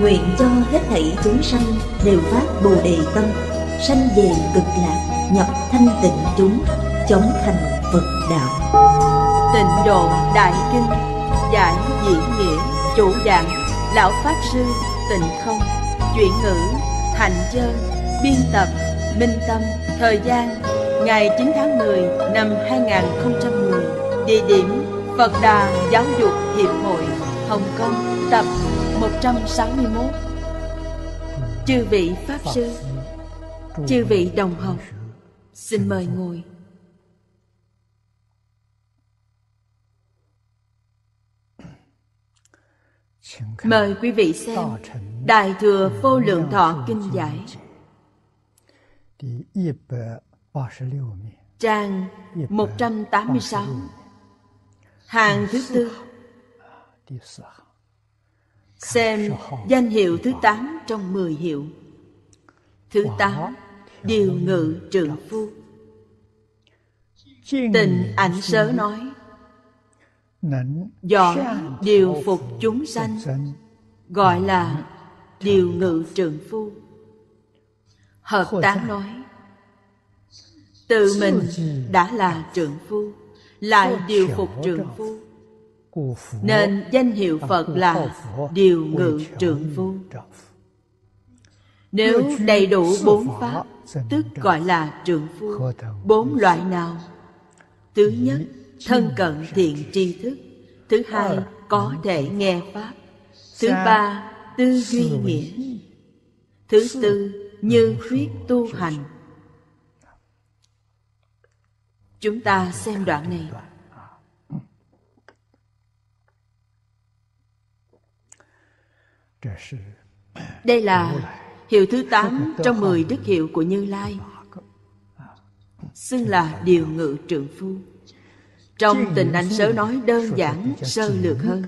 nguyện cho hết thảy chúng sanh đều phát bồ đề tâm sanh về cực lạc nhập thanh tịnh chúng chóng thành phật đạo tịnh độ đại kinh giải diễn nghĩa chủ giảng lão pháp sư tịnh không chuyển ngữ thành chân biên tập minh tâm thời gian ngày 9 tháng 10 năm 2010 địa điểm Phật Đà Giáo dục Hiệp hội Hồng Kông tập 161 Chư vị Pháp Sư Chư vị đồng học Xin mời ngồi Mời quý vị xem Đại Thừa Vô Lượng Thọ Kinh Giải Trang 186 Hàng thứ tư Xem danh hiệu thứ tám trong mười hiệu Thứ tám Điều ngự trượng phu Tình ảnh sớ nói Giỏi điều phục chúng sanh Gọi là điều ngự trượng phu Hợp tác nói Tự mình đã là trượng phu Lại điều phục trượng phu nên danh hiệu phật là điều ngự trượng phu nếu đầy đủ bốn pháp tức gọi là trượng phu bốn loại nào thứ nhất thân cận thiện tri thức thứ hai có thể nghe pháp thứ ba tư duy nghĩa thứ tư như thuyết tu hành chúng ta xem đoạn này Đây là hiệu thứ 8 trong 10 đức hiệu của Như Lai Xưng là điều ngự trượng phu Trong tình ảnh sớ nói đơn giản, sơ lược hơn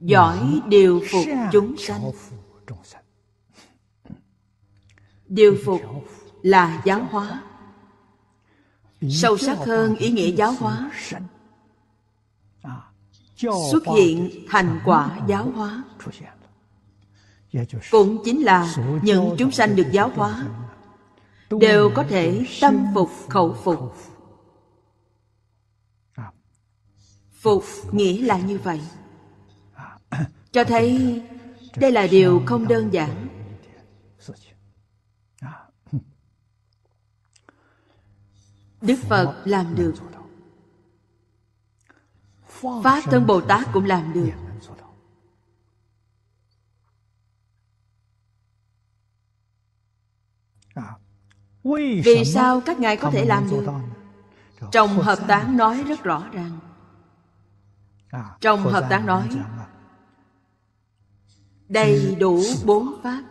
Giỏi điều phục chúng sanh Điều phục là giáo hóa Sâu sắc hơn ý nghĩa giáo hóa xuất hiện thành quả giáo hóa cũng chính là những chúng sanh được giáo hóa đều có thể tâm phục khẩu phục phục nghĩa là như vậy cho thấy đây là điều không đơn giản đức phật làm được Pháp thân Bồ Tát cũng làm được Vì sao các ngài có thể làm được? Trong hợp tán nói rất rõ ràng Trong hợp tán nói Đầy đủ bốn pháp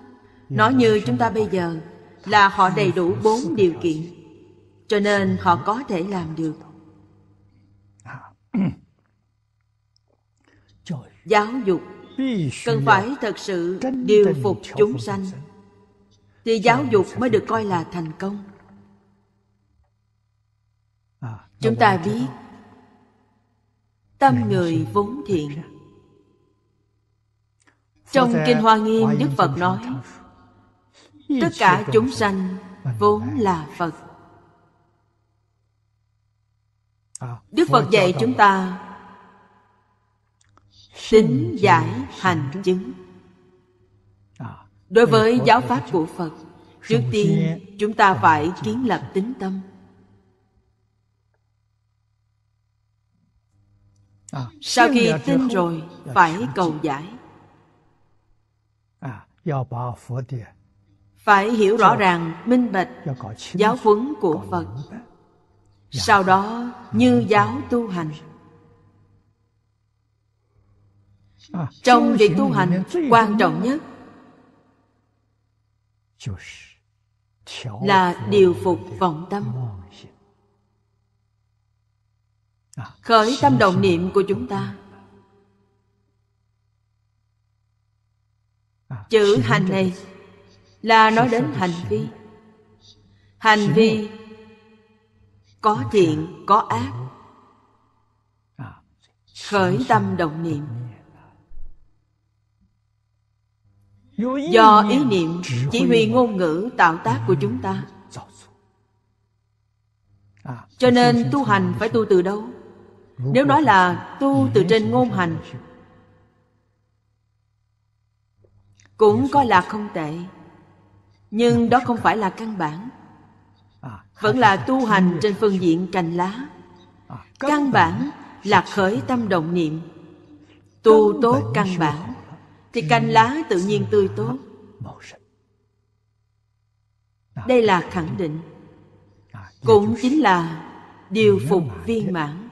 Nói như chúng ta bây giờ Là họ đầy đủ bốn điều kiện Cho nên họ có thể làm được giáo dục cần phải thật sự điều phục chúng sanh thì giáo dục mới được coi là thành công à, chúng ta biết tâm người vốn thiện trong kinh hoa nghiêm đức phật nói tất cả chúng sanh vốn là phật đức phật dạy chúng ta tính giải hành chứng à, đối với giáo pháp của phật trước tiên chúng ta à, phải kiến lập tính tâm à, sau khi tin rồi dạ, phải cầu giải phải hiểu rõ ràng minh bạch giáo huấn của phật dạ. sau đó như ừ. giáo tu hành trong việc tu hành quan trọng nhất là điều phục vọng tâm khởi tâm đồng niệm của chúng ta chữ hành này là nói đến hành vi hành vi có thiện có ác khởi tâm đồng niệm do ý niệm chỉ huy ngôn ngữ tạo tác của chúng ta à, cho nên tu hành phải tu từ đâu nếu nói là tu từ trên ngôn hành cũng coi là không tệ nhưng đó không phải là căn bản à, vẫn là tu hành trên phương diện cành lá à, căn bản là khởi tâm động niệm tu tốt căn bản thì cành lá tự nhiên tươi tốt đây là khẳng định cũng chính là điều phục viên mãn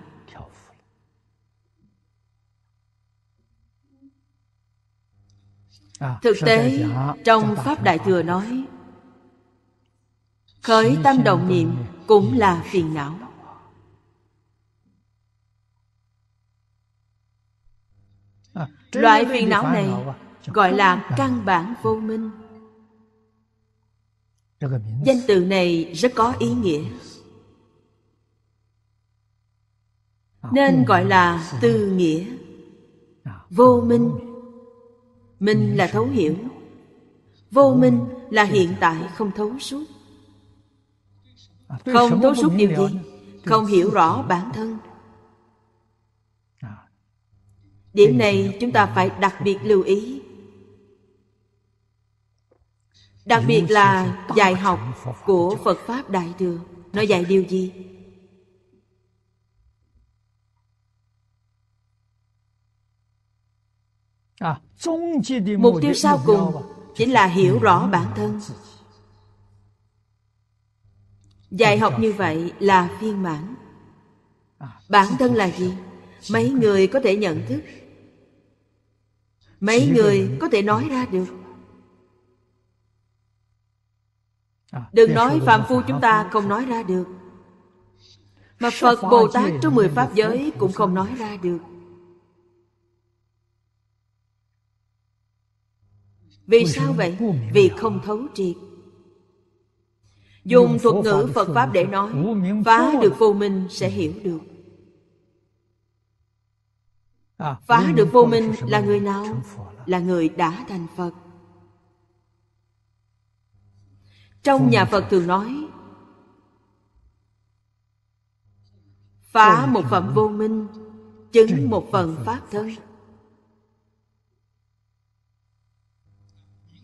thực tế trong pháp đại thừa nói khởi tâm động niệm cũng là phiền não loại phiền não này gọi là căn bản vô minh danh từ này rất có ý nghĩa nên uhm, gọi là từ nghĩa vô minh minh là thấu hiểu vô minh là hiện tại không thấu suốt à, không thấu suốt điều gì không hiểu rõ bản thân Điểm này chúng ta phải đặc biệt lưu ý Đặc biệt là dạy học của Phật Pháp Đại Thừa Nó dạy điều gì? À, Mục tiêu sau cùng chính là hiểu rõ bản thân Dạy học như vậy là phiên bản à, Bản thân là gì? Mấy người có thể nhận thức mấy người có thể nói ra được à, đừng nói phạm phu chúng ta không nói ra được mà phật bồ tát trong mười pháp giới cũng không nói ra được vì sao vậy vì không thấu triệt dùng thuật ngữ phật pháp để nói phá được vô minh sẽ hiểu được À, phá được vô minh là người nào là người đã thành phật trong nhà phật thường nói phá một phẩm vô minh chứng một phần pháp thân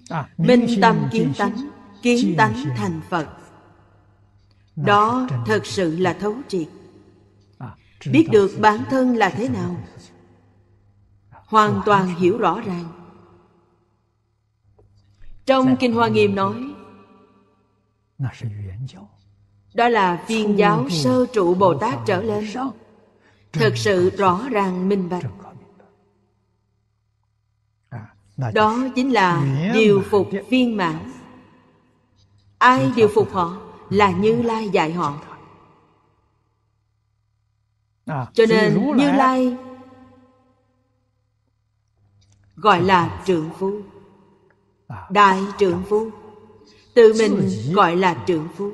à, minh tâm kiến tánh kiến tánh thành phật đó thật sự là thấu triệt à, biết được bản thân là thế nào hoàn toàn hiểu rõ ràng trong kinh hoa nghiêm nói đó là viên giáo sơ trụ bồ tát trở lên thật sự rõ ràng minh bạch à, đó chính là điều phục viên mãn ai điều phục họ à, là như lai dạy họ cho nên như lai gọi là trượng phu à. đại trượng phu tự mình gọi là trượng phu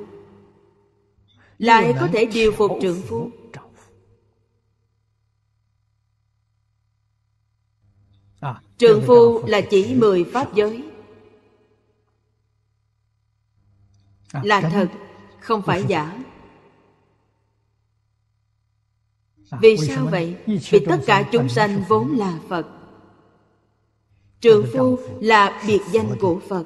lại có thể điều phục trượng phu à, trượng phu là chỉ mười pháp giới à, là thật không phải giả vì sao vậy vì tất cả chúng sanh vốn là phật trượng phu là biệt danh của phật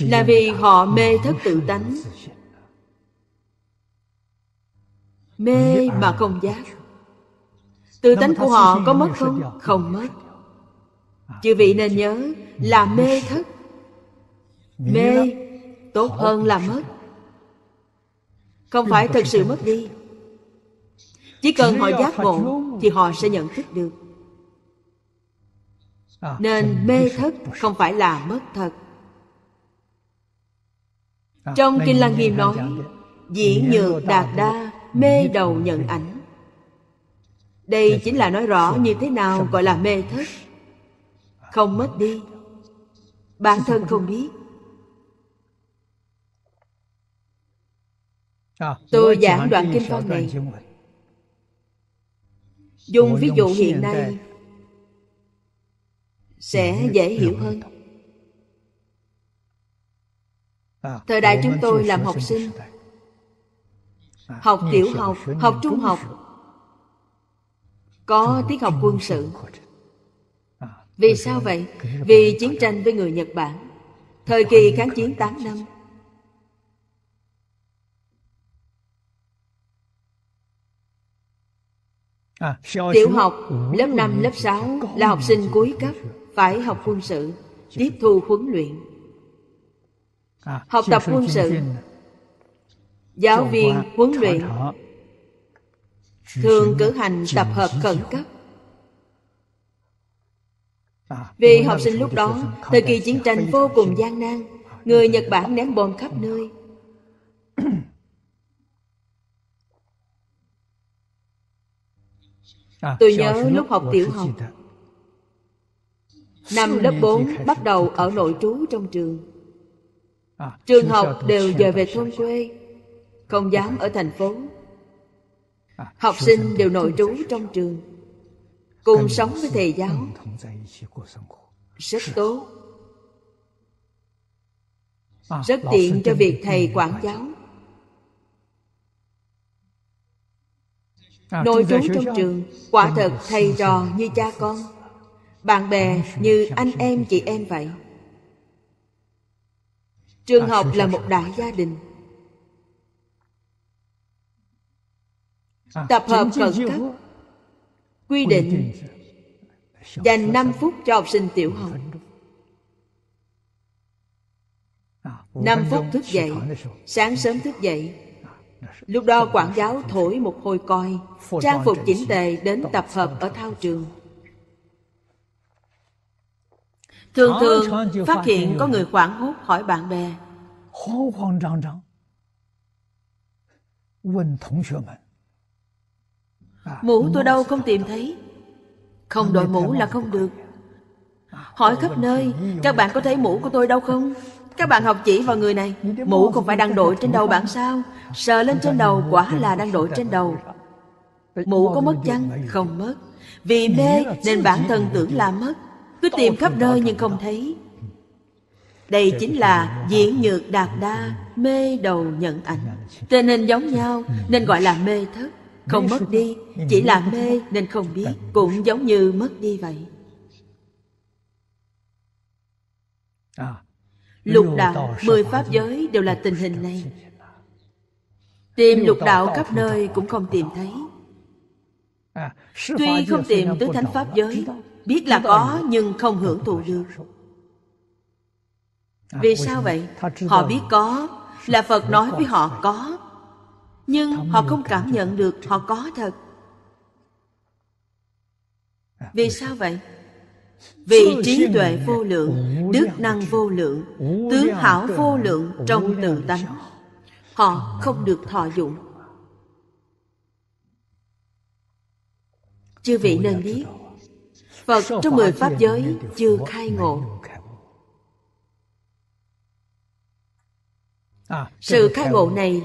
là vì họ mê thất tự tánh mê mà không giác tự tánh của họ có mất không không mất chư vị nên nhớ là mê thất mê tốt hơn là mất không phải thật sự mất đi chỉ cần họ giác ngộ Thì họ sẽ nhận thức được à, Nên mê thất không phải là mất thật à, Trong Kinh Lăng Nghiêm nói dĩ nhược đạt đa Mê đầu nhận ảnh Đây chính là nói rõ như thế nào gọi là mê thất Không mất đi Bản thân không biết à, Tôi giảng đoạn kinh văn này dùng ví dụ hiện nay sẽ dễ hiểu hơn à, thời đại chúng tôi làm học sinh học tiểu học học trung học có tiết học quân sự à, vì sao vậy vì chiến tranh với người nhật bản thời kỳ kháng chiến 8 năm À, tiểu học, lớp 5, lớp 6 là học sinh cuối cấp, phải học quân sự, tiếp thu huấn luyện. À, học tập quân sự, giáo viên huấn luyện thường cử hành tập hợp khẩn cấp. À, Vì học sinh lúc đó, thời kỳ chiến tranh vô cùng gian nan, người Nhật Bản ném bom khắp nơi. Tôi nhớ lúc học tiểu học Năm lớp 4 bắt đầu ở nội trú trong trường Trường học đều dời về thôn quê Không dám ở thành phố à, Học sinh đều nội trú trong trường Cùng sống với thầy giáo Rất tốt à, Rất tiện cho việc thầy quản giáo À, Nội trú trong trường Quả thật thầy trò như cha con Bạn bè như anh em chị em vậy à, Trường học là một đại gia đình à, Tập hợp khẩn cấp Quy định Dành 5 phút cho học sinh tiểu học 5 phút thức dậy Sáng sớm thức dậy Lúc đó quản giáo thổi một hồi coi Trang phục chỉnh tề đến tập hợp ở thao trường Thường thường phát hiện có người hoảng hốt hỏi bạn bè Hoang hoang trăng trăng Quên thống sư Mũ à, tôi đâu không tìm thấy Không đội mũ là không được Hỏi khắp nơi Các bạn có thấy mũ của tôi đâu không các bạn học chỉ vào người này Mũ không phải đang đội trên đầu bạn sao Sờ lên trên đầu quả là đang đội trên đầu Mũ có mất chăng? Không mất Vì mê nên bản thân tưởng là mất Cứ tìm khắp nơi nhưng không thấy Đây chính là diễn nhược đạt đa Mê đầu nhận ảnh Tên nên giống nhau ừ. Nên gọi là mê thất Không mất đi ừ. Chỉ là mê nên không biết Cũng giống như mất đi vậy À Lục đạo, mười pháp giới đều là tình hình này Tìm lục đạo khắp nơi cũng không tìm thấy à, Tuy không tìm tới thánh pháp giới Biết là có nhưng không hưởng thụ được Vì à, sao vậy? Họ biết có Là Phật nói với họ có Nhưng họ không cảm nhận được họ có thật à, Vì sao vậy? Vì trí tuệ vô lượng, đức năng vô lượng, tướng hảo vô lượng trong tự tánh Họ ờ. không được thọ dụng Chư vị nên biết Phật trong mười Pháp giới chưa khai ngộ à, Sự khai ngộ này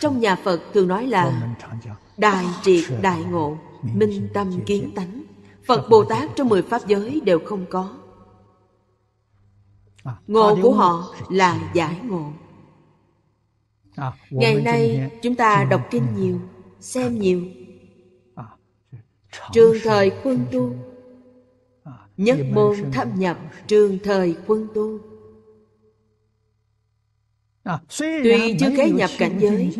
Trong nhà Phật thường nói là Đại triệt đại ngộ Minh tâm kiến tánh Phật Bồ Tát trong mười Pháp giới đều không có à, Ngộ của họ là giải ngộ à, Ngày nay chúng ta đọc kinh nhiều Xem nhiều à, Trường thời quân tu Nhất môn thâm nhập trường thời quân tu Tuy chưa kế nhập cảnh giới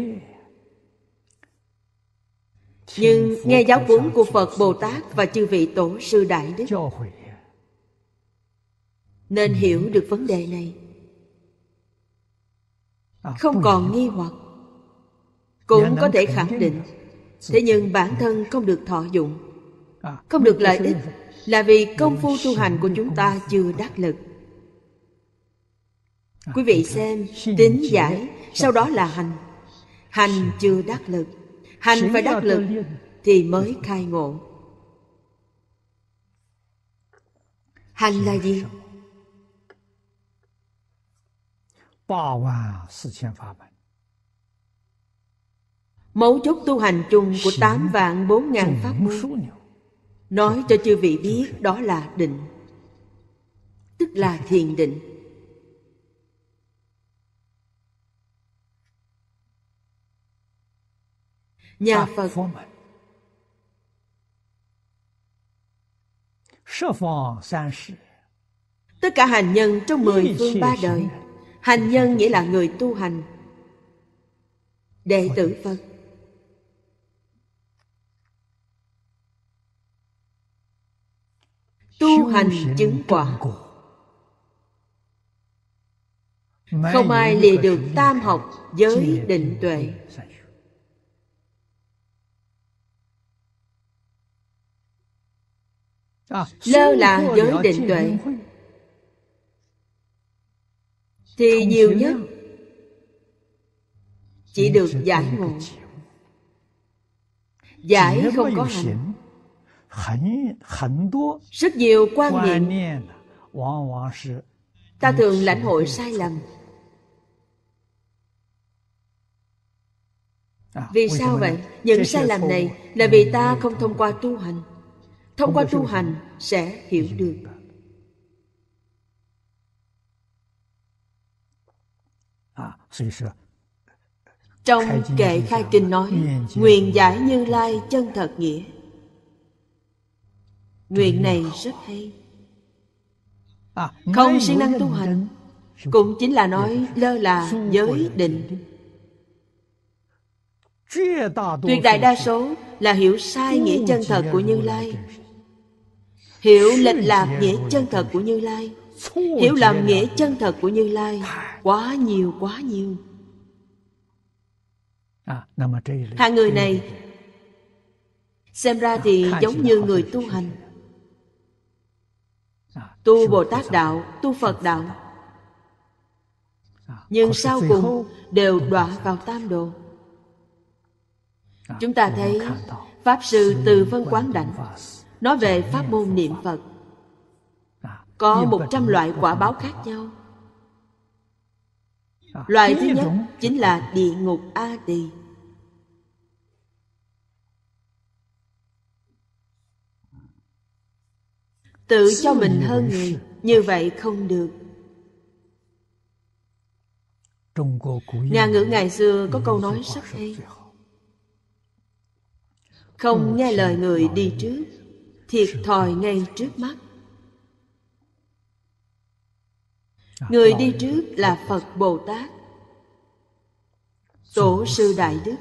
nhưng nghe giáo huấn của phật bồ tát và chư vị tổ sư đại đức nên hiểu được vấn đề này à, không còn nghi hoặc cũng có thể khẳng định thế nhưng bản thân không được thọ dụng à, không được lợi ích là vì công phu tu hành của chúng ta chưa đắc lực à, quý vị xem tính giải sau đó là hành hành chưa đắc lực hành và đắc lực thì mới khai ngộ hành là gì mấu chốt tu hành chung của tám vạn bốn ngàn pháp môn nói cho chư vị biết đó là định tức là thiền định nhà dạ. phật tất cả hành nhân trong mười phương ba đời hành nhân nghĩa là người tu hành đệ tử phật tu hành chứng quả không ai lìa được tam học giới định tuệ lơ là với định tuệ thì nhiều nhất chỉ được giải ngộ giải không có hành rất nhiều quan niệm ta thường lãnh hội sai lầm vì sao vậy những sai lầm này là vì ta không thông qua tu hành thông qua tu hành sẽ hiểu được à, trong kệ khai kinh nói nguyện giải như lai chân thật nghĩa nguyện này rất hay à, không siêng năng tu hành cũng chính là nói lơ là giới định tuyệt đại đa số là hiểu sai nghĩa chân thật của như lai hiểu lệch lạc nghĩa chân thật của như lai hiểu lầm nghĩa chân thật của như lai quá nhiều quá nhiều à, hạng người này xem ra thì giống như người tu hành à, tu bồ tát đạo tu phật đạo à, nhưng sau cùng đều đọa vào tam đồ chúng ta thấy pháp sư từ vân quán đảnh nói về pháp môn niệm phật có một trăm loại quả báo khác nhau loại thứ nhất chính là địa ngục a tỳ tự cho mình hơn người như vậy không được nhà ngữ ngày xưa có câu nói rất hay không nghe lời người đi trước thiệt thòi ngay trước mắt dạ, người đi trước là phật bồ tát tổ sư đại đức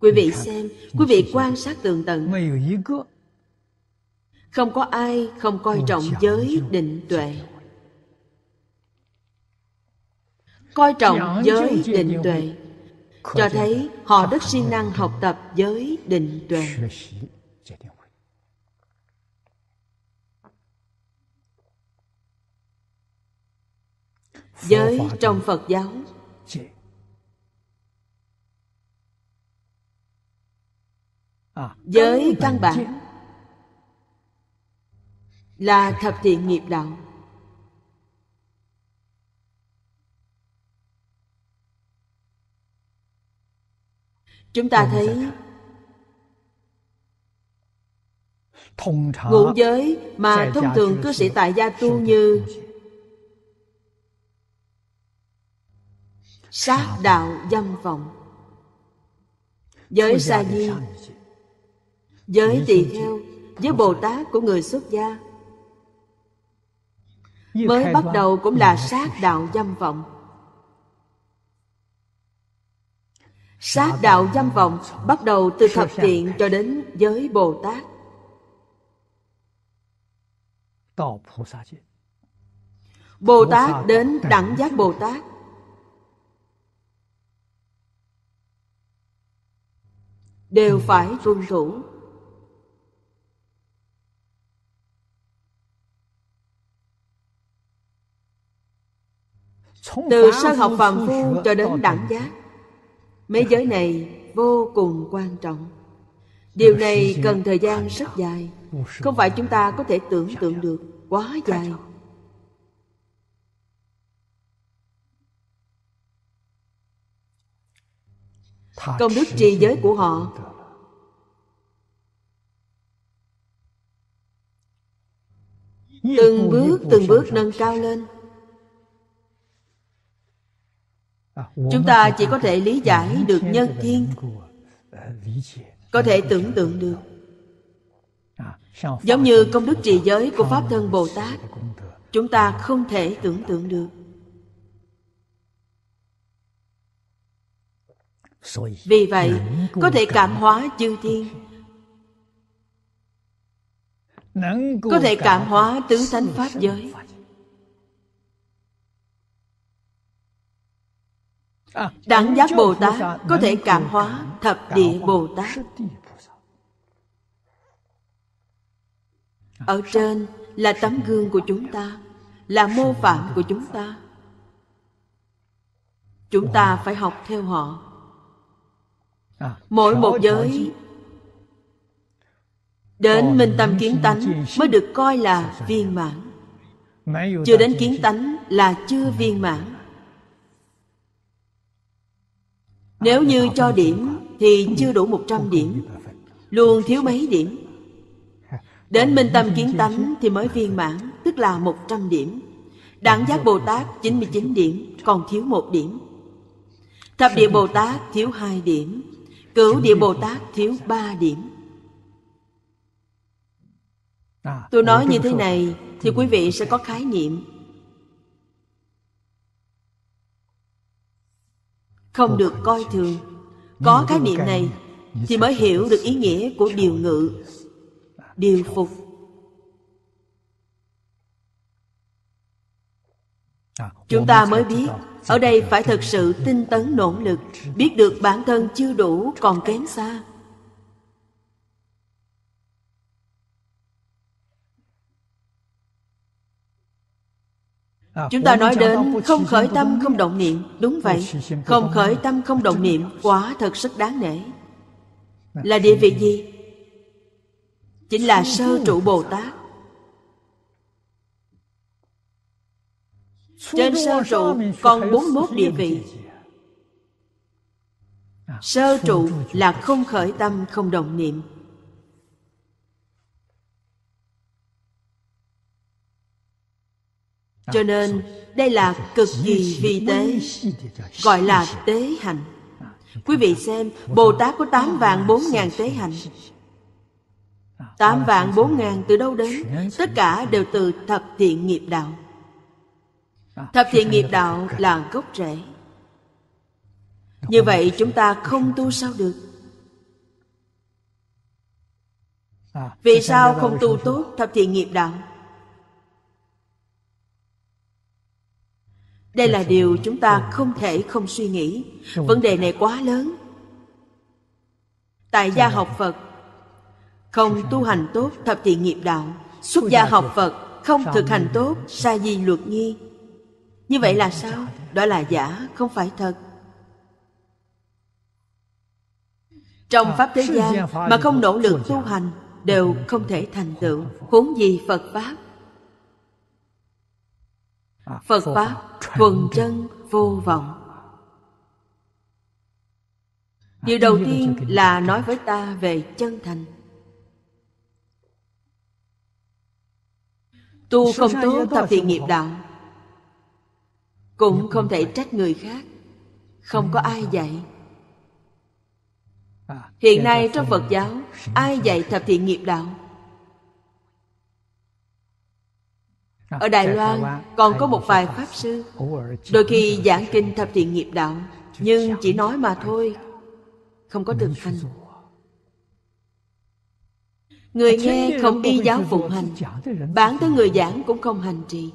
quý vị xem quý vị quan sát tường tận không có ai không coi trọng giới định tuệ coi trọng giới định tuệ cho thấy họ rất siêng năng học tập giới định tuệ giới trong phật giáo giới căn bản là thập thiện nghiệp đạo chúng ta thấy ngũ giới mà thông thường cư sĩ tại gia tu như sát đạo dâm vọng giới sa di giới tỳ kheo với bồ tát của người xuất gia mới bắt đầu cũng là sát đạo dâm vọng sát đạo dâm vọng bắt đầu từ thập thiện cho đến giới bồ tát bồ tát đến đẳng giác bồ tát đều ừ. phải run rẩu từ sơ học phàm phu cho đến đẳng giác Mấy giới này vô cùng quan trọng Điều này cần thời gian rất dài Không phải chúng ta có thể tưởng tượng được Quá dài Công đức trì giới của họ Từng bước từng bước nâng cao lên chúng ta chỉ có thể lý giải được nhân thiên có thể tưởng tượng được giống như công đức trì giới của pháp thân bồ tát chúng ta không thể tưởng tượng được vì vậy có thể cảm hóa chư thiên có thể cảm hóa tứ thánh pháp giới Đáng giác Bồ Tát có thể cảm hóa thập địa Bồ Tát. Ở à, trên là tấm gương của chúng ta, là mô phạm của chúng ta. Chúng ta phải học theo họ. À, Mỗi một giới Đến minh tâm kiến tánh mới được coi là viên mãn Chưa đến kiến tánh là chưa viên mãn Nếu như cho điểm thì chưa đủ 100 điểm Luôn thiếu mấy điểm Đến minh tâm kiến tánh thì mới viên mãn Tức là 100 điểm Đẳng giác Bồ Tát 99 điểm Còn thiếu một điểm Thập địa Bồ Tát thiếu 2 điểm Cửu địa Bồ Tát thiếu 3 điểm Tôi nói như thế này Thì quý vị sẽ có khái niệm không được coi thường có khái niệm này thì mới hiểu được ý nghĩa của điều ngự điều phục à, chúng ta mới biết ở đây phải thật sự tinh tấn nỗ lực biết được bản thân chưa đủ còn kém xa À, chúng ta nói đến không khởi tâm không động niệm đúng vậy không khởi tâm không động niệm quả thật rất đáng nể là địa vị gì chính là sơ trụ bồ tát trên sơ trụ còn 41 địa vị sơ trụ là không khởi tâm không động niệm À, cho nên đây là cực kỳ vi tế gọi là tế hạnh à, quý vị xem bồ tát có tám à, vạn bốn ngàn tế hạnh tám vạn bốn ngàn từ đâu đến tất cả đều từ thập thiện nghiệp đạo thập thiện nghiệp đạo là gốc rễ như vậy chúng ta không tu sao được vì sao không tu tốt thập thiện nghiệp đạo đây là điều chúng ta không thể không suy nghĩ vấn đề này quá lớn tại gia học phật không tu hành tốt thập thiện nghiệp đạo xuất gia học phật không thực hành tốt sa di luật nghi như vậy là sao đó là giả không phải thật trong pháp thế gian mà không nỗ lực tu hành đều không thể thành tựu huống gì phật pháp phật pháp thuần chân vô vọng điều à, đầu tiên là nói với ta về chân thành tu không tốt tập thiện nghiệp đạo cũng không thể trách người khác không có ai dạy à, hiện nay trong phật giáo ai dạy thập thiện nghiệp đạo ở đài loan còn có một vài pháp sư đôi khi giảng kinh thập thiện nghiệp đạo nhưng chỉ nói mà thôi không có thực hành người nghe không y giáo phụng hành bản tới người giảng cũng không hành trì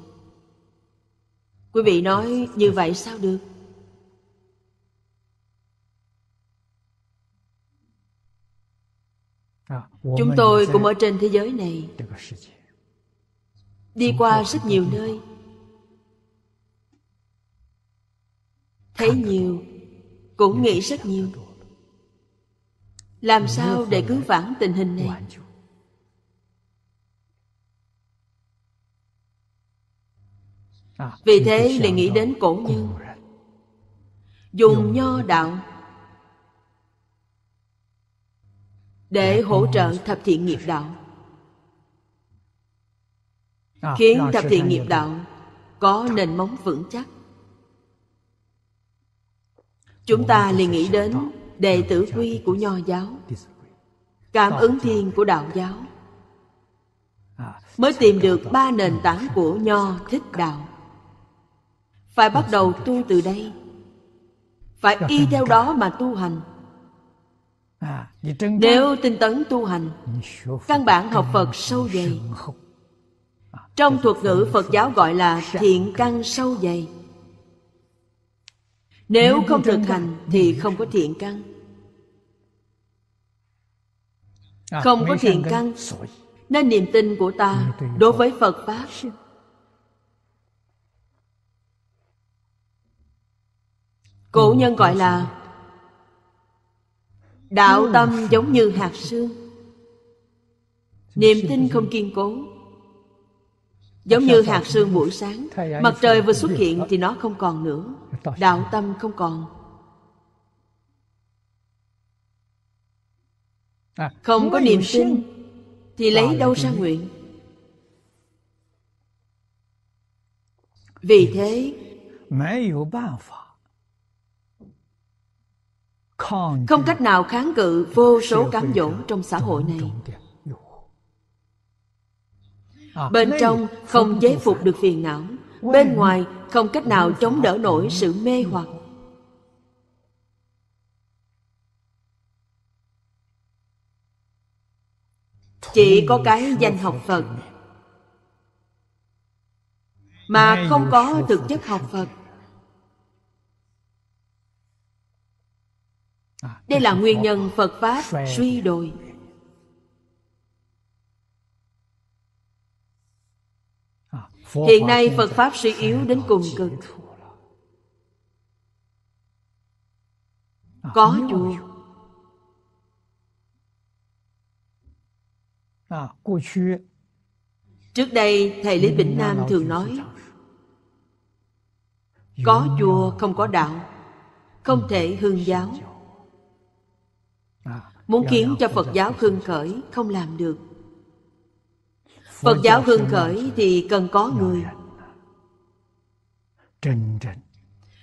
quý vị nói như vậy sao được à, chúng tôi cũng ở trên thế giới này đi qua rất nhiều nơi thấy nhiều cũng nghĩ rất nhiều làm sao để cứu vãn tình hình này vì thế lại nghĩ đến cổ nhân dùng nho đạo để hỗ trợ thập thiện nghiệp đạo À, khiến thập thiện nghiệp đạo có nền móng vững chắc chúng ta liền nghĩ đến đệ tử quy của nho giáo cảm ứng thiên của đạo giáo à, mới tìm được ba nền tảng của nho thích đạo phải bắt đầu tu từ đây phải y theo đó mà tu hành à, nếu tinh tấn tu hành căn bản học phật sâu dày trong thuật ngữ phật giáo gọi là thiện căn sâu dày nếu không thực hành thì không có thiện căn à, không có thiện căn nên niềm tin của ta đối với phật pháp cổ nhân gọi là đạo tâm giống như hạt sương niềm tin không kiên cố Giống như hạt sương buổi sáng Mặt trời vừa xuất hiện thì nó không còn nữa Đạo tâm không còn à, Không có niềm tin Thì lấy đâu ra nguyện Vì thế Không cách nào kháng cự vô số cám dỗ trong xã hội này Ờ, bên trong không chế phục được phiền não bên ngoài không cách nào chống đỡ nổi sự mê hoặc chỉ có cái danh học phật mà không có thực chất học phật à, đây là nguyên nhân phật pháp suy đồi hiện nay phật pháp suy yếu đến cùng cực à, có chùa à, trước đây thầy lý bỉnh nam thường nói có chùa không có đạo không thể hương giáo à, muốn khiến cho phật giáo hưng khởi không làm được Phật giáo hưng khởi thì cần có người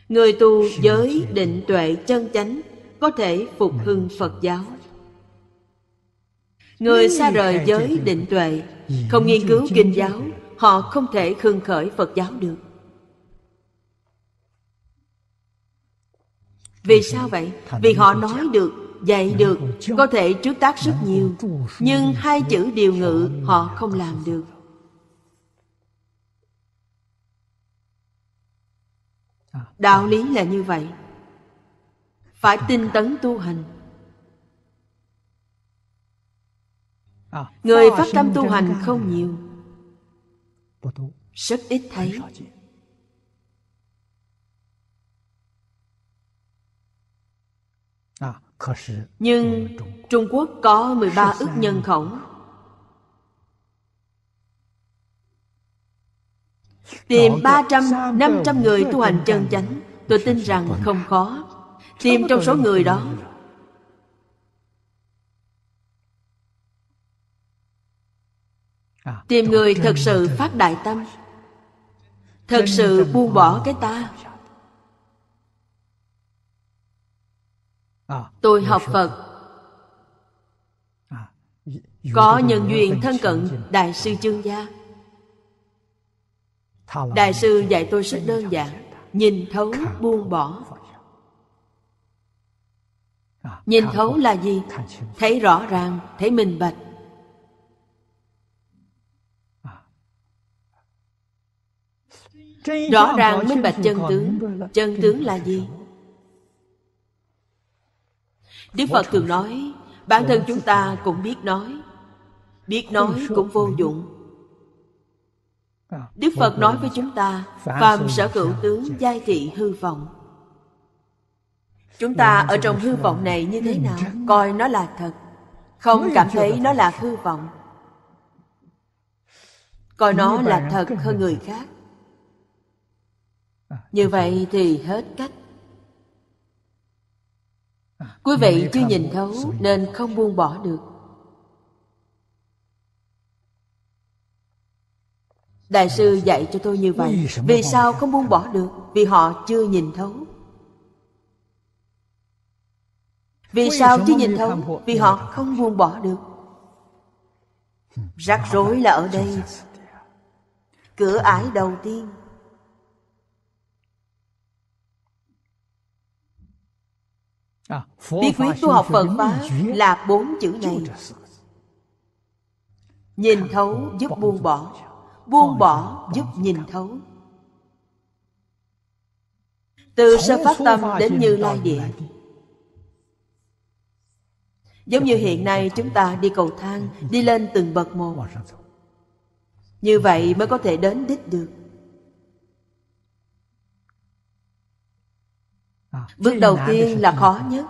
Người tu giới định tuệ chân chánh Có thể phục hưng Phật giáo Người xa rời giới định tuệ Không nghiên cứu kinh giáo Họ không thể hưng khởi Phật giáo được Vì sao vậy? Vì họ nói được dạy được có thể trước tác rất nhiều nhưng hai chữ điều ngự họ không làm được đạo lý là như vậy phải tinh tấn tu hành à, người phát tâm tu hành không nhiều rất ít thấy Nhưng Trung Quốc có 13 ước nhân khẩu Tìm 300-500 người tu hành chân chánh Tôi tin rằng không khó Tìm trong số người đó à, Tìm người thật sự phát đại tâm Thật sự buông bỏ cái ta À, tôi học phật à, có nhân duyên thân cận đại sư à. chương gia đại sư dạy tôi rất đơn giản nhìn thấu buông bỏ nhìn thấu là gì thấy rõ ràng thấy minh bạch rõ ràng minh bạch chân tướng chân tướng là gì đức phật thường nói bản thân chúng ta cũng biết nói biết nói cũng vô dụng đức phật nói với chúng ta phàm sở cửu tướng giai thị hư vọng chúng ta ở trong hư vọng này như thế nào coi nó là thật không cảm thấy nó là hư vọng coi nó là thật hơn người khác như vậy thì hết cách quý vị chưa nhìn thấu nên không buông bỏ được đại sư dạy cho tôi như vậy vì sao không buông bỏ được vì họ chưa nhìn thấu vì sao chưa nhìn thấu vì họ không buông bỏ được rắc rối là ở đây cửa ải đầu tiên bí quyết tu học phật pháp là bốn chữ này nhìn thấu giúp buông bỏ buông bỏ giúp nhìn thấu từ sơ phát tâm đến như lai địa giống như hiện nay chúng ta đi cầu thang đi lên từng bậc một như vậy mới có thể đến đích được À, bước đầu tiên là khó nhất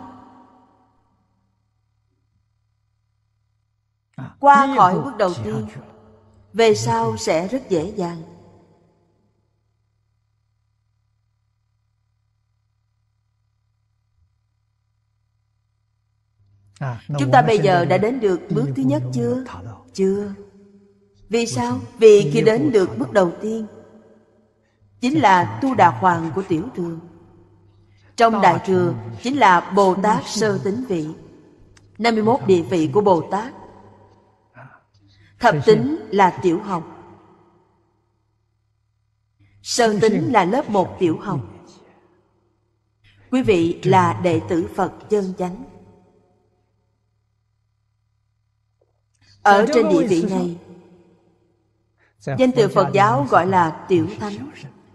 à, qua khỏi bước đầu tiên về sau sẽ rất dễ dàng à, chúng ta bây giờ đã đến được bước thứ nhất chưa chưa vì sao vì khi đến được bước đầu tiên chính là tu đà hoàng của tiểu đường trong Đại Thừa chính là Bồ Tát Sơ Tính Vị 51 địa vị của Bồ Tát Thập tính là tiểu học Sơ tính là lớp 1 tiểu học Quý vị là đệ tử Phật chân chánh dạ Ở trên địa vị này dạ Danh từ Phật giáo gọi là tiểu thánh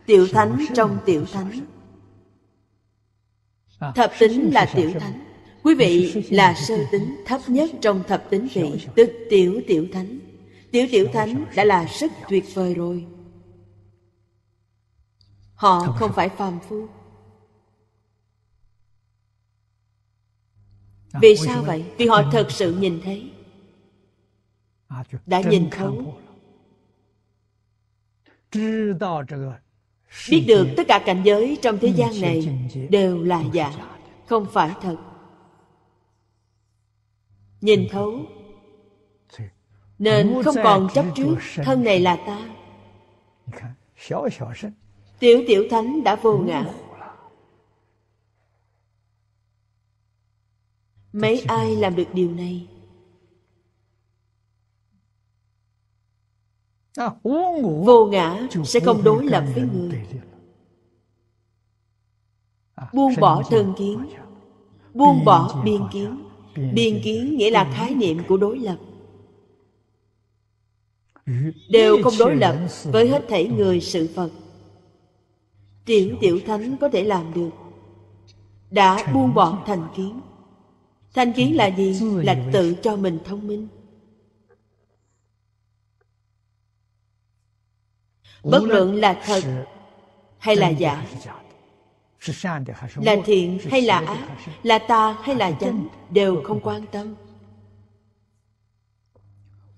Tiểu thánh trong tiểu thánh À, thập tính là tiểu thánh Quý vị là sơ tính thấp nhất trong thập tính vị Tức tiểu tiểu thánh Tiểu tiểu dạ, dạ, thánh dạ, đã là rất tuyệt vời rồi Họ không phải phàm phu Vì sao vậy? Vì họ thật sự nhìn thấy à, Đã nhìn thấu biết được tất cả cảnh giới trong thế gian này đều là giả không phải thật nhìn thấu nên không còn chấp trước thân này là ta tiểu tiểu thánh đã vô ngã mấy ai làm được điều này vô ngã sẽ không đối lập với người à, buông bỏ thân kiến buông bỏ biên kiến biên kiến nghĩa là khái niệm của đối lập đều không đối lập với hết thảy người sự phật tiểu tiểu thánh có thể làm được đã buông bỏ thành kiến thành kiến là gì là tự cho mình thông minh bất luận là thật hay là giả là thiện hay là ác là ta hay là chánh đều không quan tâm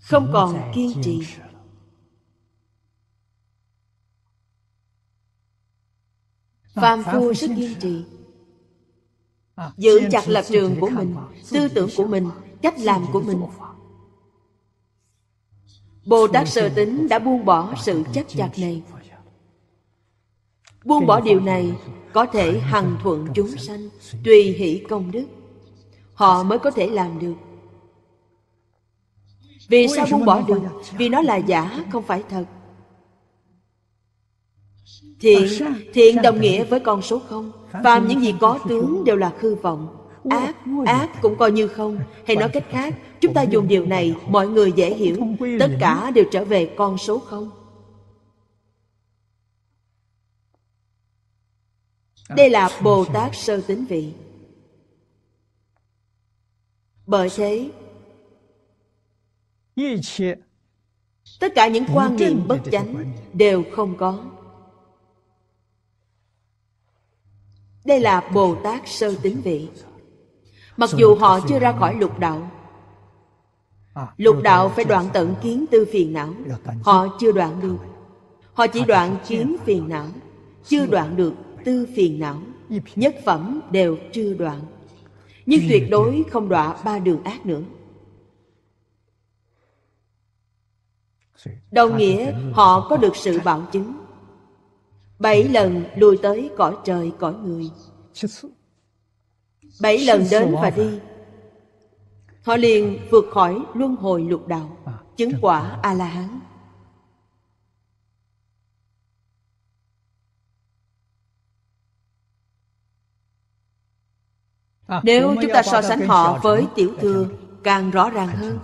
không còn kiên trì phàm phu rất kiên trì giữ chặt lập trường của mình tư tưởng của mình cách làm của mình Bồ Tát sơ Tính đã buông bỏ sự chấp chặt này. Buông bỏ điều này có thể hằng thuận chúng sanh, tùy hỷ công đức. Họ mới có thể làm được. Vì sao buông bỏ được? Vì nó là giả, không phải thật. Thiện, thiện đồng nghĩa với con số không. Phàm những gì có tướng đều là hư vọng ác ác cũng coi như không hay nói cách khác chúng ta dùng điều này mọi người dễ hiểu tất cả đều trở về con số không à. đây là bồ tát sơ tính vị bởi thế tất cả những quan niệm bất chánh đều không có đây là bồ tát sơ tính vị mặc dù họ chưa ra khỏi lục đạo à, lục đạo phải đoạn tận kiến tư phiền não họ chưa đoạn được họ chỉ đoạn kiến phiền não chưa đoạn được tư phiền não nhất phẩm đều chưa đoạn nhưng tuyệt đối không đọa ba đường ác nữa đồng nghĩa họ có được sự bảo chứng bảy lần lùi tới cõi trời cõi người bảy lần đến và đi họ liền vượt khỏi luân hồi lục đạo à, chứng quả a la hán à, nếu chúng ta so sánh họ với tiểu thừa càng rõ ràng hơn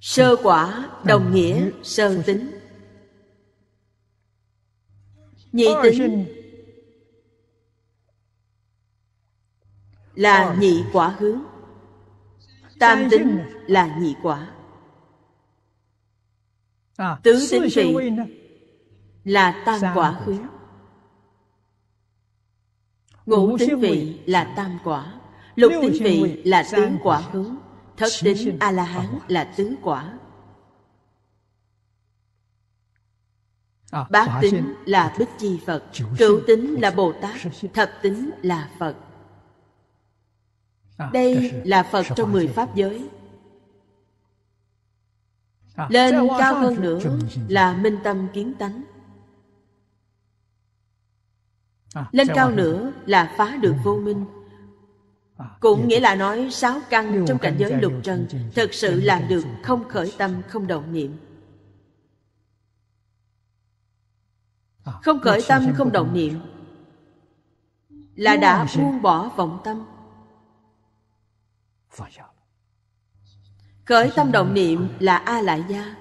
sơ quả đồng nghĩa ừ, ừ. sơ tính nhị tính là ờ. nhị quả hướng tam tính là nhị quả à, tứ tính vị là tam quả hướng ngũ tính vị là tam quả lục tính vị ờ. là tứ quả hướng ờ, thất tính a la hán là tứ quả bát tính là bích chi phật cửu tính là bồ tát thập tính là phật À, đây là phật trong mười pháp giới à, lên cao hơn nữa là minh tâm kiến tánh à, lên cao nữa là phá được ừ. vô minh cũng dạ, nghĩa dạ. là nói sáu căn trong cảnh giới lục trần thực sự làm được không khởi tâm không động niệm không dạ, khởi tâm không động niệm là đã buông bỏ vọng tâm Khởi tâm động niệm là A Lại Gia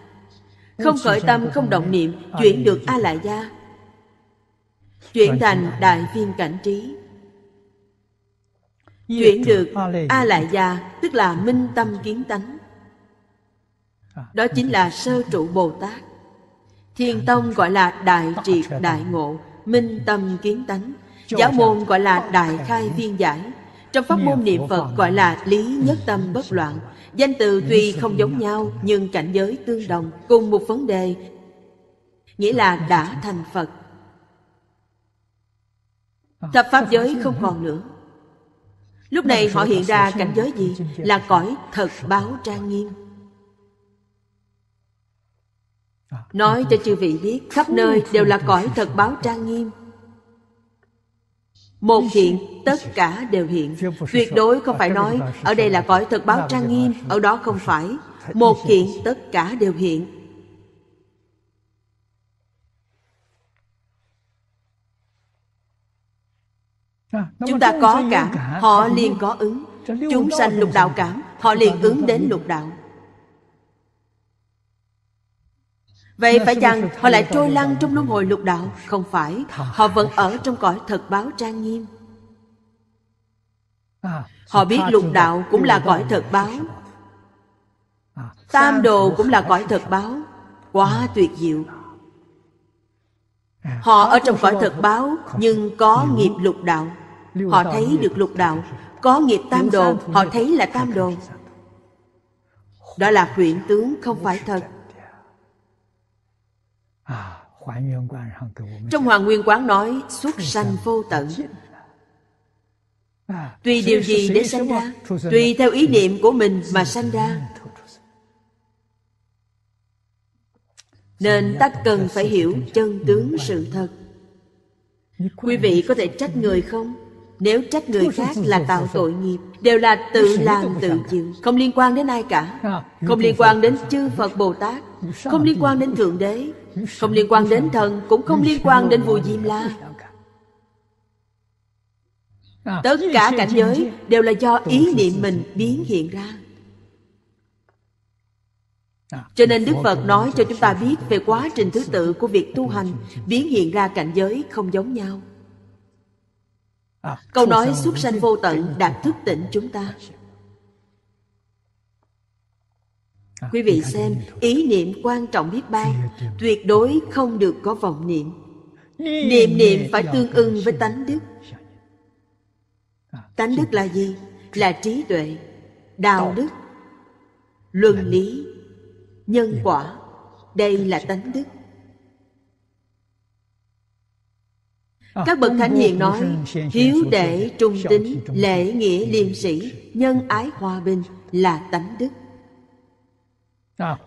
Không khởi tâm không động niệm Chuyển được A Lại Gia Chuyển thành Đại Viên Cảnh Trí Chuyển được A Lại Gia Tức là minh tâm kiến tánh à, Đó chính là sơ trụ Bồ Tát thiền Tông gọi là Đại Triệt Đại Ngộ Minh tâm kiến tánh Giáo môn gọi là Đại Khai Viên Giải trong pháp môn niệm Phật gọi là lý nhất tâm bất loạn Danh từ tuy không giống nhau nhưng cảnh giới tương đồng Cùng một vấn đề Nghĩa là đã thành Phật Thập Pháp giới không còn nữa Lúc này họ hiện ra cảnh giới gì? Là cõi thật báo trang nghiêm Nói cho chư vị biết Khắp nơi đều là cõi thật báo trang nghiêm một hiện tất cả đều hiện tuyệt đối không phải nói ở đây là cõi thật báo trang nghiêm ở đó không phải một hiện tất cả đều hiện chúng ta có cảm họ liền có ứng chúng sanh lục đạo cảm họ liền ứng đến lục đạo Vậy phải chăng họ lại trôi lăn trong luân hồi lục đạo? Không phải, họ vẫn ở trong cõi thật báo trang nghiêm. À, họ biết lục đạo à, cũng là cõi thật báo. Tam đồ cũng là cõi thật báo. Quá tuyệt diệu. Họ ở trong cõi thật báo nhưng có nghiệp lục đạo. Họ thấy được lục đạo. Có nghiệp tam đồ, họ thấy là tam đồ. Đó là huyễn tướng không phải thật trong Hoàng Nguyên Quán nói xuất sanh vô tận Tùy điều gì để sanh ra Tùy theo ý niệm của mình mà sanh ra Nên ta cần phải hiểu chân tướng sự thật Quý vị có thể trách người không? Nếu trách người khác là tạo tội nghiệp Đều là tự làm tự chịu Không liên quan đến ai cả Không liên quan đến chư Phật Bồ Tát Không liên quan đến Thượng Đế không liên quan đến thần Cũng không liên quan đến vua Diêm La Tất cả cảnh giới đều là do ý niệm mình biến hiện ra cho nên Đức Phật nói cho chúng ta biết về quá trình thứ tự của việc tu hành biến hiện ra cảnh giới không giống nhau. Câu nói xuất sanh vô tận đạt thức tỉnh chúng ta quý vị xem ý niệm quan trọng biết bao tuyệt đối không được có vọng niệm niệm niệm phải tương ưng với tánh đức à, tánh đức là gì là trí tuệ đạo đức luân lý nhân quả đây là tánh đức các bậc thánh hiền nói hiếu đệ trung tín lễ nghĩa liêm sĩ nhân ái hòa bình là tánh đức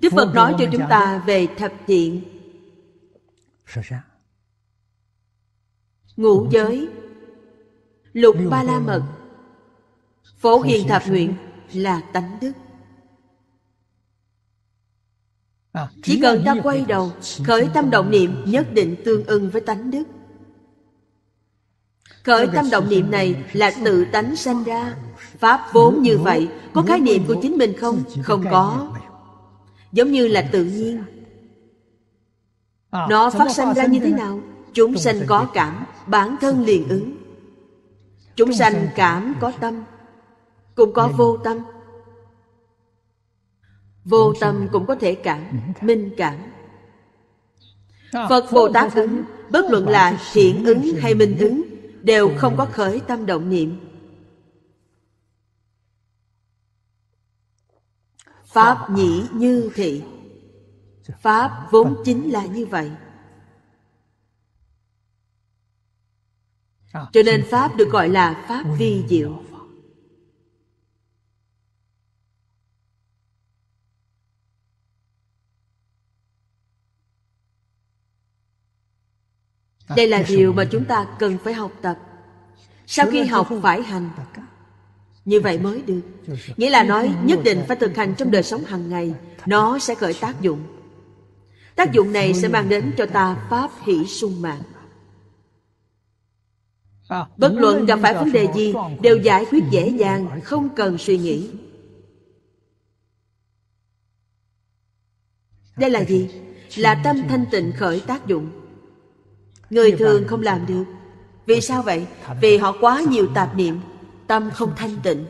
Đức Phật nói cho chúng ta về thập thiện Ngũ giới Lục ba la mật Phổ hiền thập nguyện là tánh đức à, Chỉ cần ta quay đầu Khởi tâm động niệm nhất định tương ưng với tánh đức Khởi tâm động niệm này là tự tánh sanh ra Pháp vốn như vậy Có khái niệm của chính mình không? Không có giống như là tự nhiên à, nó phát sinh ra như thế nào chúng sanh có cảm bản thân liền ứng chúng sanh cảm có tâm cũng có vô tâm vô tâm cũng có thể cảm minh cảm à, phật bồ tát ứng bất luận là thiện ứng hay minh ứng đều không có khởi tâm động niệm pháp nhĩ như thị pháp vốn chính là như vậy à, cho nên pháp được gọi là pháp vi diệu đây là điều mà chúng ta cần phải học tập sau khi học phải hành như vậy mới được nghĩa là nói nhất định phải thực hành trong đời sống hàng ngày nó sẽ khởi tác dụng tác dụng này sẽ mang đến cho ta pháp hỷ sung mạng bất luận gặp phải vấn đề gì đều giải quyết dễ dàng không cần suy nghĩ đây là gì là tâm thanh tịnh khởi tác dụng người thường không làm được vì sao vậy vì họ quá nhiều tạp niệm tâm không thanh tịnh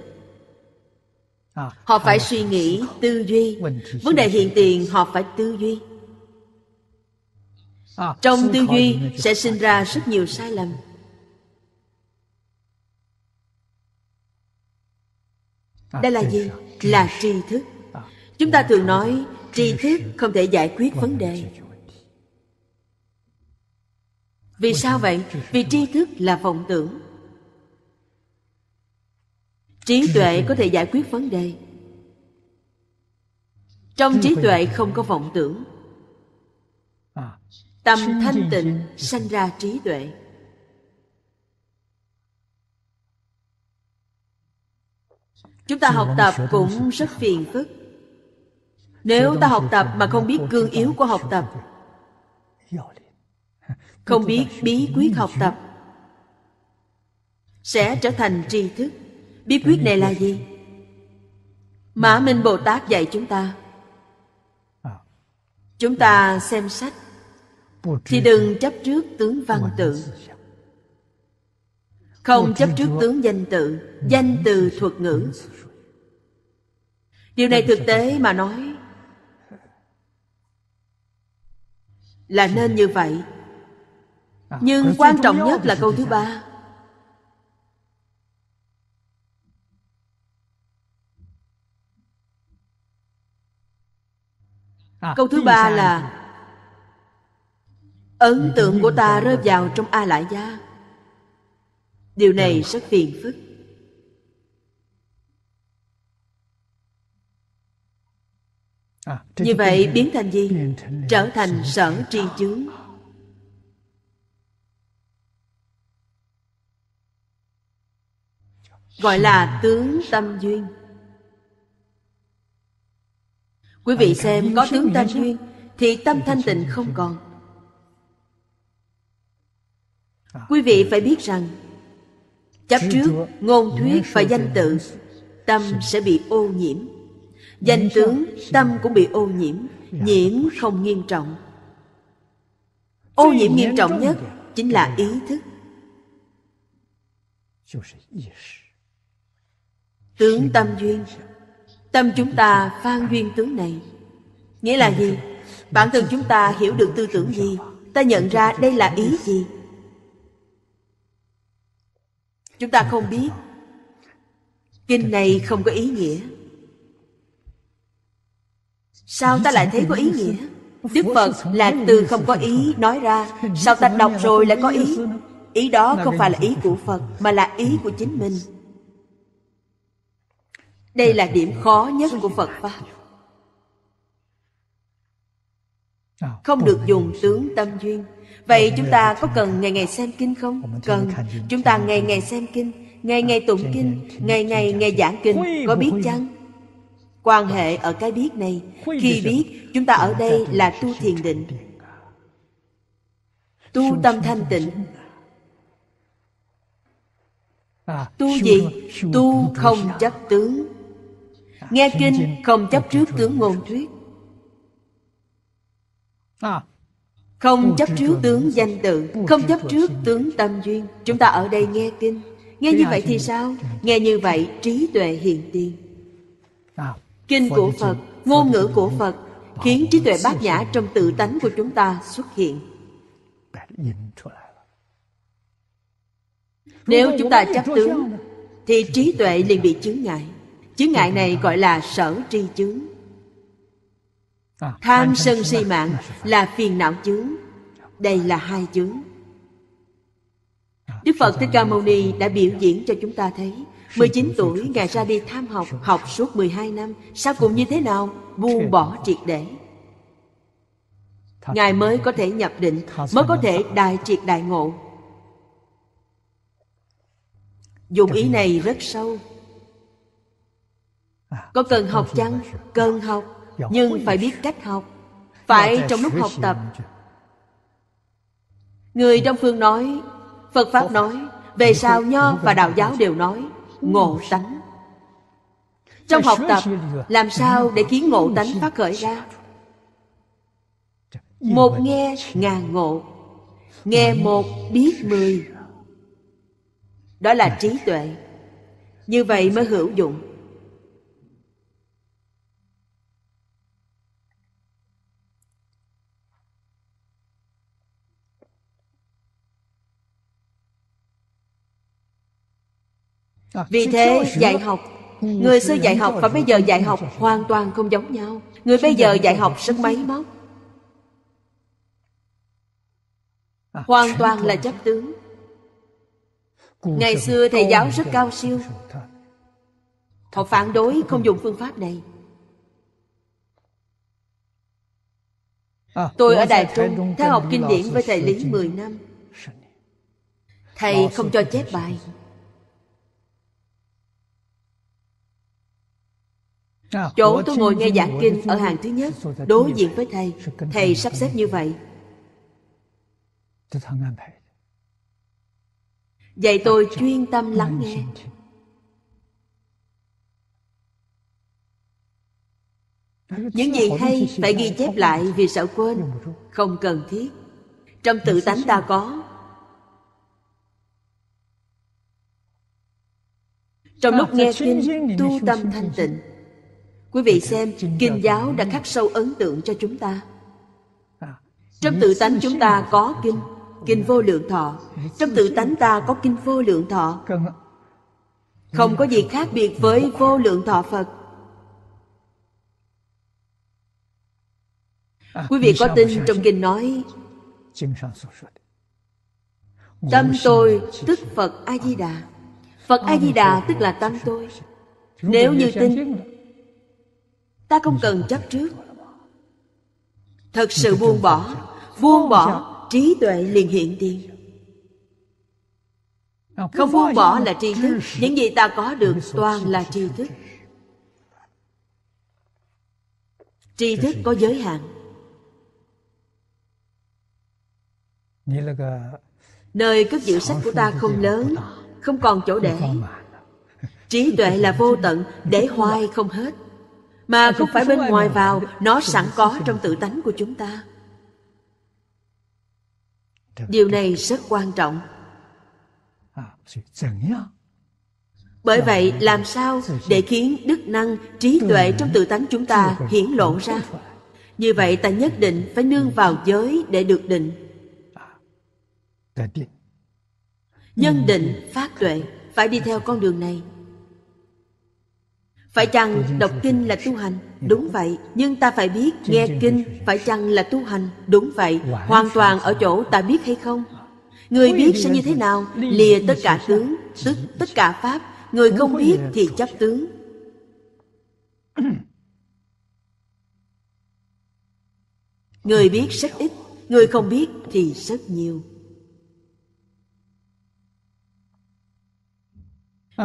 à, họ phải suy nghĩ tư duy vấn đề hiện tiền họ phải tư duy à, trong tư duy sẽ sinh ra rất nhiều sai lầm à, đây là gì là tri thức chúng ta thường nói tri thức không thể giải quyết vấn đề vì sao vậy vì tri thức là vọng tưởng trí tuệ có thể giải quyết vấn đề trong trí tuệ không có vọng tưởng tâm thanh tịnh sanh ra trí tuệ chúng ta học tập cũng rất phiền phức nếu ta học tập mà không biết cương yếu của học tập không biết bí quyết học tập sẽ trở thành tri thức Bí quyết này là gì? Mã Minh Bồ Tát dạy chúng ta à. Chúng ta xem sách Thì đừng chấp trước tướng văn tự Không chấp trước tướng danh tự Danh từ thuật ngữ Điều này thực tế mà nói Là nên như vậy à, Nhưng quan trọng nhất là câu thứ ba À, câu thứ ba là ấn tượng của ta rơi vào trong a lại gia điều này rất phiền phức à, như vậy biến thành gì trở thành sở tri chướng gọi là tướng tâm duyên Quý vị ờ, xem có tướng Tam Duyên Thì tâm thanh tịnh không còn à, Quý vị phải biết rằng Chấp trước, ngôn thuyết và danh tự Tâm sẽ bị ô nhiễm Danh tướng, tâm cũng bị ô nhiễm dạ, Nhiễm không nghiêm trọng Ô nhiễm nghiêm trọng nhất Chính là ý thức dạ, dạ. Tướng tâm duyên Tâm chúng ta phan duyên tướng này Nghĩa là gì? Bản thân chúng ta hiểu được tư tưởng gì Ta nhận ra đây là ý gì Chúng ta không biết Kinh này không có ý nghĩa Sao ta lại thấy có ý nghĩa Đức Phật là từ không có ý nói ra Sao ta đọc rồi lại có ý Ý đó không phải là ý của Phật Mà là ý của chính mình đây là điểm khó nhất của phật pháp không được dùng tướng tâm duyên vậy chúng ta có cần ngày ngày xem kinh không cần chúng ta ngày ngày xem kinh ngày ngày tụng kinh ngày ngày nghe giảng kinh có biết chăng quan hệ ở cái biết này khi biết chúng ta ở đây là tu thiền định tu tâm thanh tịnh tu gì tu không chấp tướng Nghe kinh không chấp trước tướng ngôn thuyết à. Không chấp trước tướng danh tự Không chấp trước tướng tâm duyên Chúng ta ở đây nghe kinh Nghe như à, vậy thì sao? Nghe như vậy trí tuệ hiện tiền à, Kinh của Phật, ngôn ngữ của Phật Khiến trí tuệ bát nhã trong tự tánh của chúng ta xuất hiện Nếu chúng ta chấp tướng Thì trí tuệ liền bị chướng ngại Chướng ngại này gọi là sở tri chướng à, Tham sân si mạng là phiền não chướng Đây là hai chướng à, Đức Phật Thích Ca Mâu Ni đã biểu diễn cho chúng ta thấy 19 tuổi Ngài ra đi tham học Học suốt 12 năm Sao cũng như thế nào Buông bỏ triệt để Ngài mới có thể nhập định Mới có thể đại triệt đại ngộ Dụng ý này rất sâu có cần học chăng cần học nhưng phải biết cách học phải trong lúc học tập người đông phương nói phật pháp nói về sao nho và đạo giáo đều nói ngộ tánh trong học tập làm sao để khiến ngộ tánh phát khởi ra một nghe ngàn ngộ nghe một biết mười đó là trí tuệ như vậy mới hữu dụng Ờ, Vì thế dạy học ừ, Người xưa dạy học và bây giờ dạy học hoàn toàn không giống nhau Người bây giờ dạy học rất máy móc à, Hoàn toàn là chấp tướng Ngày xưa thầy giáo rất cao siêu Họ phản đối không dùng phương pháp này à, Tôi ở Đài Trung theo học kinh điển với thầy Lý 10 năm Thầy không cho chép bài Chỗ tôi ngồi nghe giảng kinh ở hàng thứ nhất Đối diện với thầy Thầy sắp xếp như vậy Vậy tôi chuyên tâm lắng nghe Những gì hay phải ghi chép lại vì sợ quên Không cần thiết Trong tự tánh ta có Trong lúc nghe kinh tu tâm thanh tịnh Quý vị xem, Kinh giáo đã khắc sâu ấn tượng cho chúng ta. À, trong tự tánh chúng ta có kinh, kinh vô lượng thọ. Trong tự tánh ta có kinh vô lượng thọ. Không có gì khác biệt với vô lượng thọ Phật. À, quý vị có tin trong kinh nói Tâm tôi tức Phật A-di-đà Phật A-di-đà tức là tâm tôi Nếu như tin ta không cần chấp trước thật sự buông bỏ buông bỏ trí tuệ liền hiện tiền không buông bỏ là tri thức những gì ta có được toàn là tri thức tri thức có giới hạn nơi cất giữ sách của ta không lớn không còn chỗ để trí tuệ là vô tận để hoài không hết mà ờ, không phải bên ngoài vào nó sẵn có trong tự tánh của chúng ta điều này rất quan trọng à, bởi vậy làm sao để khiến đức năng trí tuệ trong tự tánh chúng ta hiển lộ ra như vậy ta nhất định phải nương vào giới để được định à, nhân ừ. định phát tuệ phải đi theo con đường này phải chăng đọc kinh là tu hành? Đúng vậy Nhưng ta phải biết nghe kinh phải chăng là tu hành? Đúng vậy Hoàn toàn ở chỗ ta biết hay không? Người biết sẽ như thế nào? Lìa tất cả tướng, tức tất cả pháp Người không biết thì chấp tướng Người biết rất ít Người không biết thì rất nhiều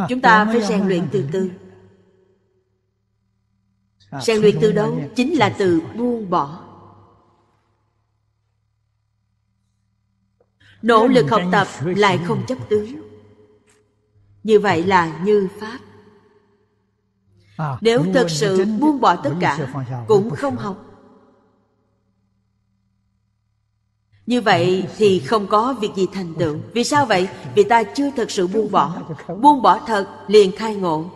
Chúng ta phải rèn luyện từ từ rèn luyện từ đâu chính là từ buông bỏ nỗ lực học tập lại không chấp tướng như vậy là như pháp à, nếu thật sự buông bỏ tất cả cũng không học như vậy thì không có việc gì thành tựu vì sao vậy vì ta chưa thật sự buông bỏ buông bỏ thật liền khai ngộ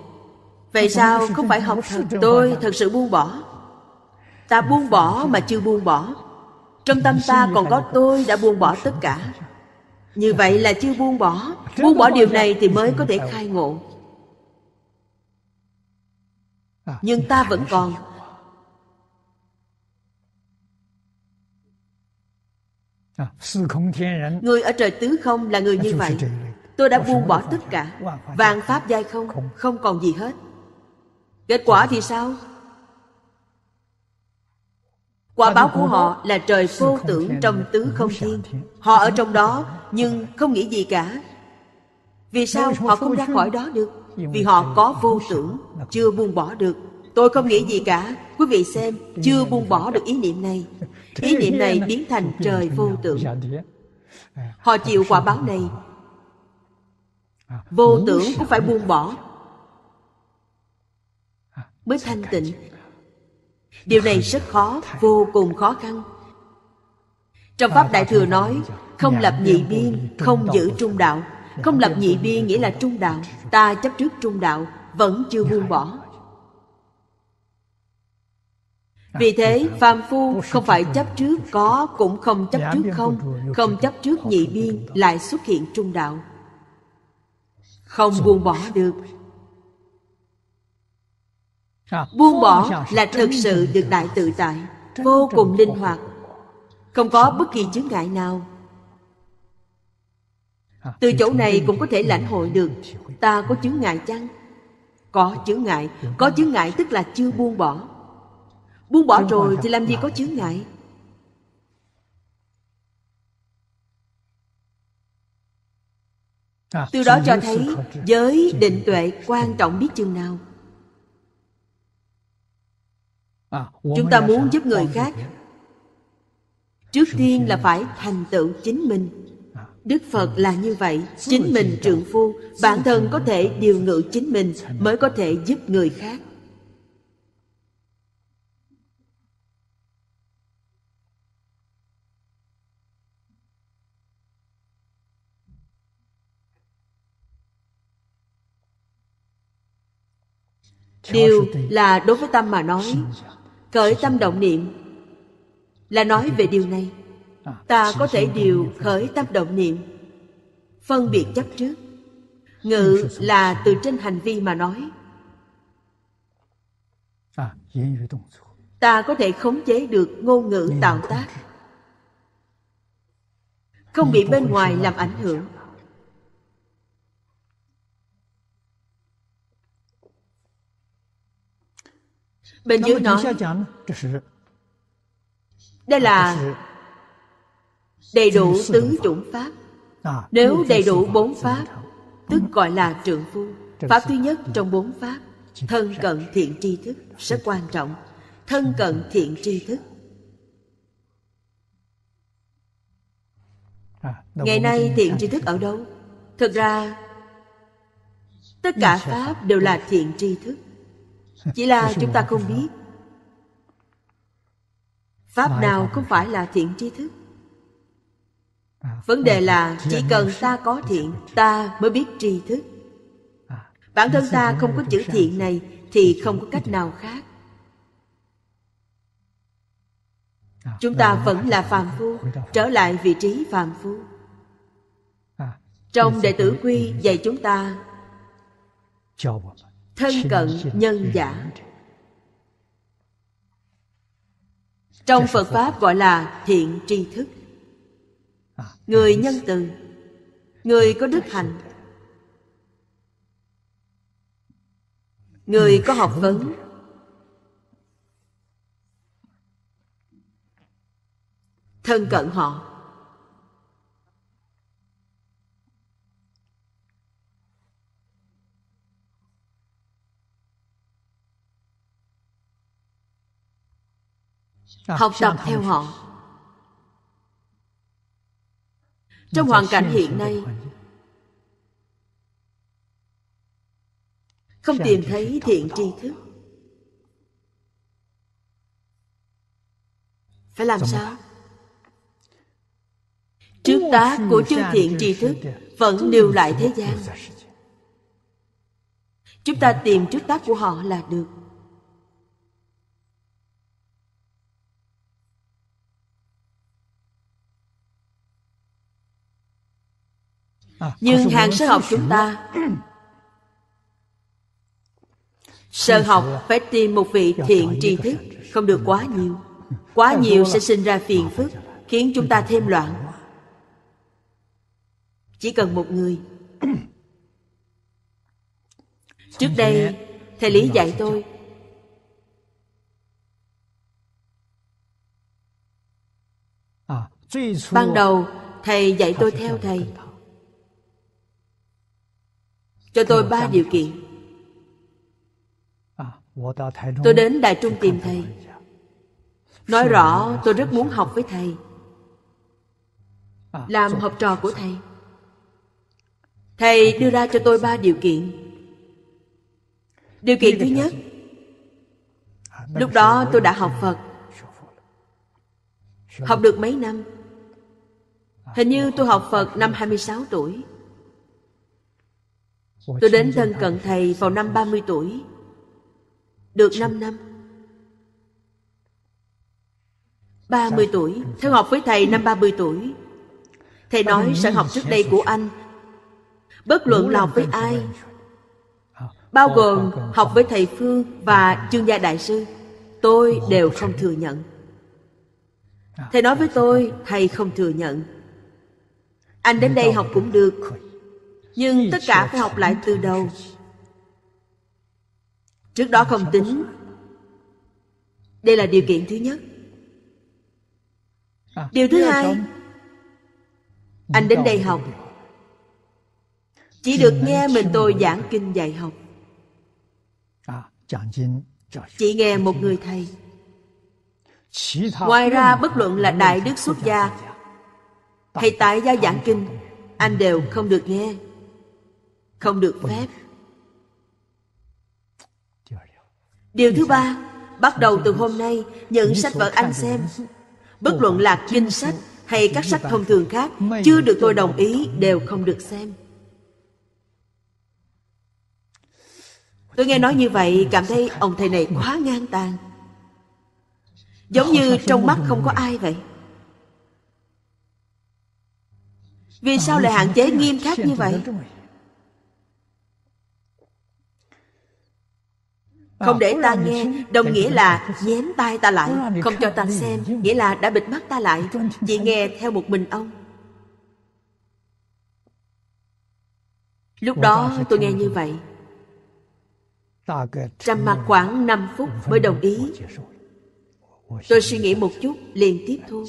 Vậy sao không phải học Tôi thật sự buông bỏ Ta buông bỏ mà chưa buông bỏ Trong tâm ta còn có tôi đã buông bỏ tất cả Như vậy là chưa buông bỏ Buông bỏ điều này thì mới có thể khai ngộ à, Nhưng ta vẫn còn à, Người ở trời tứ không là người như vậy Tôi đã buông bỏ tất cả Vạn pháp giai không Không còn gì hết Kết quả thì sao? Quả báo của họ là trời vô tưởng trong tứ không thiên Họ ở trong đó nhưng không nghĩ gì cả Vì sao họ không ra khỏi đó được? Vì họ có vô tưởng, chưa buông bỏ được Tôi không nghĩ gì cả Quý vị xem, chưa buông bỏ được ý niệm này Ý niệm này biến thành trời vô tưởng à, Họ chịu quả báo này à, Vô tưởng cũng phải buông bỏ mới thanh tịnh điều này rất khó vô cùng khó khăn trong pháp đại thừa nói không lập nhị biên không giữ trung đạo không lập nhị biên nghĩa là trung đạo ta chấp trước trung đạo vẫn chưa buông bỏ vì thế phàm phu không phải chấp trước có cũng không chấp trước không không chấp trước nhị biên lại xuất hiện trung đạo không buông bỏ được buông bỏ là thực sự được đại tự tại vô cùng linh hoạt không có bất kỳ chướng ngại nào từ chỗ này cũng có thể lãnh hội được ta có chướng ngại chăng có chướng ngại có chướng ngại tức là chưa buông bỏ buông bỏ rồi thì làm gì dạ. có chướng ngại dạ. từ đó cho thấy giới định tuệ quan trọng biết chừng nào À, chúng ta muốn giúp người khác trước tiên là phải thành tựu chính mình à, đức phật là như vậy chính mình trượng phu bản thân có thể điều ngự chính mình mới có thể giúp người khác điều là đối với tâm mà nói khởi tâm động niệm là nói về điều này ta có thể điều khởi tâm động niệm phân biệt chấp trước ngự là từ trên hành vi mà nói ta có thể khống chế được ngôn ngữ tạo tác không bị bên ngoài làm ảnh hưởng Bên dưới nói Đây là đầy đủ tứ chủng pháp à, Nếu đầy đủ bốn pháp Tức gọi là trượng phu Pháp thứ nhất trong bốn pháp Thân cận thiện tri thức rất quan trọng Thân cận thiện à, tri thức Ngày nay thiện tri thức ở đâu? Thực ra Tất cả Pháp đều là thiện tri thức chỉ là chúng ta không biết pháp nào không phải là thiện tri thức à, vấn đề là chỉ cần ta có thiện ta mới biết tri thức à, bản thân ta không có chữ thiện này thì không có cách nào khác à, chúng ta vẫn là phàm phu trở lại vị trí phàm phu trong đệ tử quy dạy chúng ta thân cận nhân giả trong phật pháp gọi là thiện tri thức à, người nhân từ người có đức hạnh người có học vấn thân cận họ Ờ, học tập theo họ trong hoàn cảnh hiện nay không tìm thấy thiện tri thức phải làm sao trước tác của chư thiện tri thức vẫn lưu lại thế gian chúng ta tìm trước tác của họ là được À, nhưng hàng sơ học chúng ta sơ học phải tìm một vị thiện tri thức không được quá nhiều quá nhiều sẽ sinh ra phiền phức khiến chúng ta thêm loạn chỉ cần một người trước đây thầy lý dạy tôi à, ban đầu thầy dạy tôi theo thầy cho tôi ba điều kiện à, tôi đến đài trung tìm thầy nói rõ tôi rất muốn học với thầy à, làm học trò của thầy thầy đưa ra cho tôi ba điều kiện điều kiện thứ nhất à, lúc đó tôi đã học phật học được mấy năm hình như tôi học phật năm 26 tuổi Tôi đến thân cận Thầy vào năm 30 tuổi Được 5 năm 30 tuổi Theo học với Thầy năm 30 tuổi Thầy nói sở học trước đây của anh Bất luận là học với ai à, Bao gồm học với Thầy Phương và dạ. Chương gia Đại sư Tôi đều không thừa nhận à, Thầy nói dạ, với tôi Thầy không thừa nhận Anh đến đây học cũng được nhưng tất cả phải học lại từ đầu trước đó không tính đây là điều kiện thứ nhất à, điều thứ hai anh đến đây học chỉ được nghe mình tôi giảng kinh dạy học à, chỉ nghe một người thầy ngoài ra bất luận là đại đức xuất gia hay tại gia giảng kinh anh đều không được nghe không được phép điều thứ ba bắt đầu từ hôm nay những sách vở anh xem bất luận là kinh sách hay các sách thông thường khác chưa được tôi đồng ý đều không được xem tôi nghe nói như vậy cảm thấy ông thầy này quá ngang tàn giống như trong mắt không có ai vậy vì sao lại hạn chế nghiêm khắc như vậy không à, để ta nghe đồng nghĩa là nhém tai ta lại không cho ta xem nghĩa là đã bịt mắt ta lại chỉ nghe theo một mình ông lúc đó tôi nghe như vậy trầm mặt khoảng 5 phút mới đồng ý tôi suy nghĩ một chút liền tiếp thu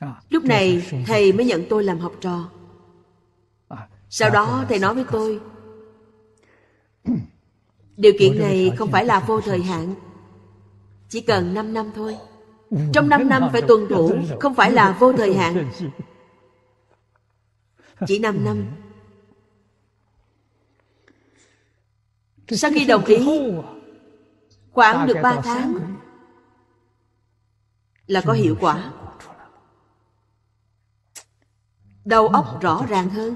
à, lúc này thầy mới nhận tôi làm học trò à, sau đó thầy nói với tôi Điều kiện này không phải là vô thời hạn Chỉ cần 5 năm thôi Trong 5 năm phải tuân thủ Không phải là vô thời hạn Chỉ 5 năm Sau khi đồng ý à? Khoảng được 3 tháng Là có hiệu quả Đầu óc rõ ràng hơn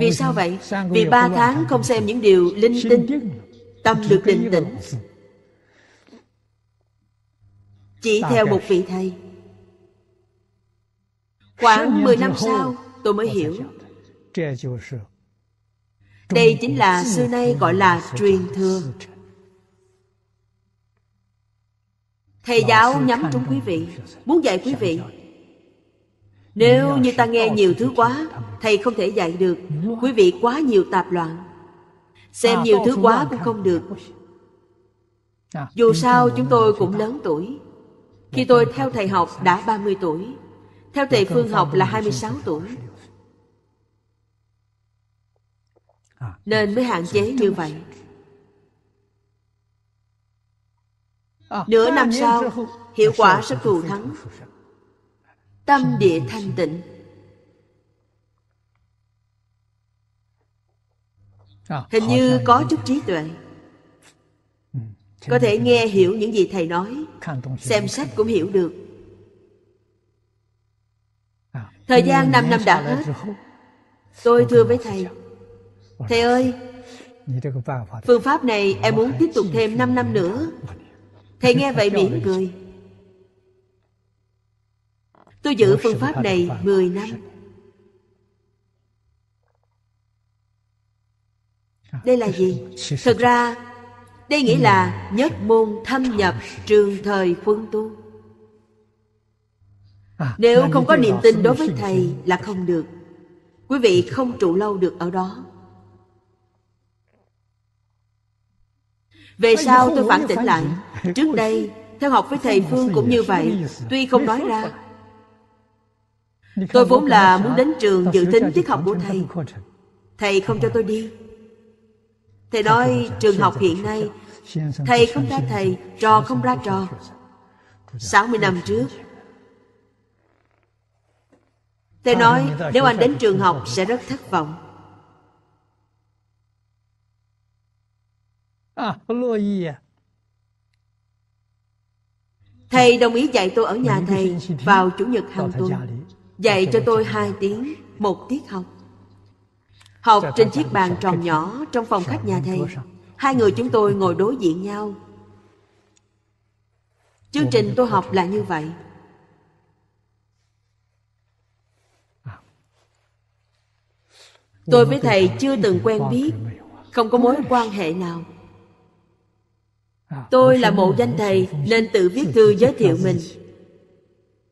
vì sao vậy? Vì ba tháng không xem những điều linh tinh Tâm được định tĩnh Chỉ theo một vị thầy Khoảng 10 năm sau tôi mới hiểu Đây chính là xưa nay gọi là truyền thừa Thầy giáo nhắm trúng quý vị Muốn dạy quý vị nếu như ta nghe nhiều thứ quá Thầy không thể dạy được Quý vị quá nhiều tạp loạn Xem nhiều thứ quá cũng không được à, à, Dù sao chúng tôi cũng lớn tuổi Khi tôi theo thầy học đã 30 tuổi Theo thầy Phương học là 26 tuổi à, Nên mới hạn chế như vậy Nửa năm sau Hiệu quả sẽ thù thắng tâm địa thanh tịnh à, hình như có chút trí tuệ ừ, có thể nghe hiểu những gì thầy nói xem sách cũng hiểu được à, thời gian năm năm đã hết tôi thưa với thầy thầy ơi phương pháp này em muốn tiếp tục thêm 5 năm nữa thầy nghe vậy mỉm cười Tôi giữ phương pháp này 10 năm Đây là gì? Thực ra Đây nghĩa là nhất môn thâm nhập trường thời quân tu à, Nếu không có niềm tin đối với Thầy là không được Quý vị không trụ lâu được ở đó Về sau tôi phản tỉnh lại Trước đây Theo học với thầy Phương cũng như vậy Tuy không nói ra Tôi vốn là muốn đến trường dự tính tiết học của thầy Thầy không cho tôi đi Thầy nói trường học hiện nay Thầy không ra thầy, trò không ra trò 60 năm trước Thầy nói nếu anh đến trường học sẽ rất thất vọng à, à? Thầy đồng ý dạy tôi ở nhà thầy vào Chủ nhật hàng tuần Dạy cho tôi hai tiếng Một tiết học Học dạ, dạ, trên dạ, chiếc bàn tròn nhỏ Trong phòng khách nhà thầy Hai người chúng tôi ngồi đối diện nhau Chương trình tôi học là như vậy à. Tôi với thầy chưa từng quen biết Không có mối quan hệ nào à, Tôi là mộ danh thầy Nên tự viết thư giới thiệu mình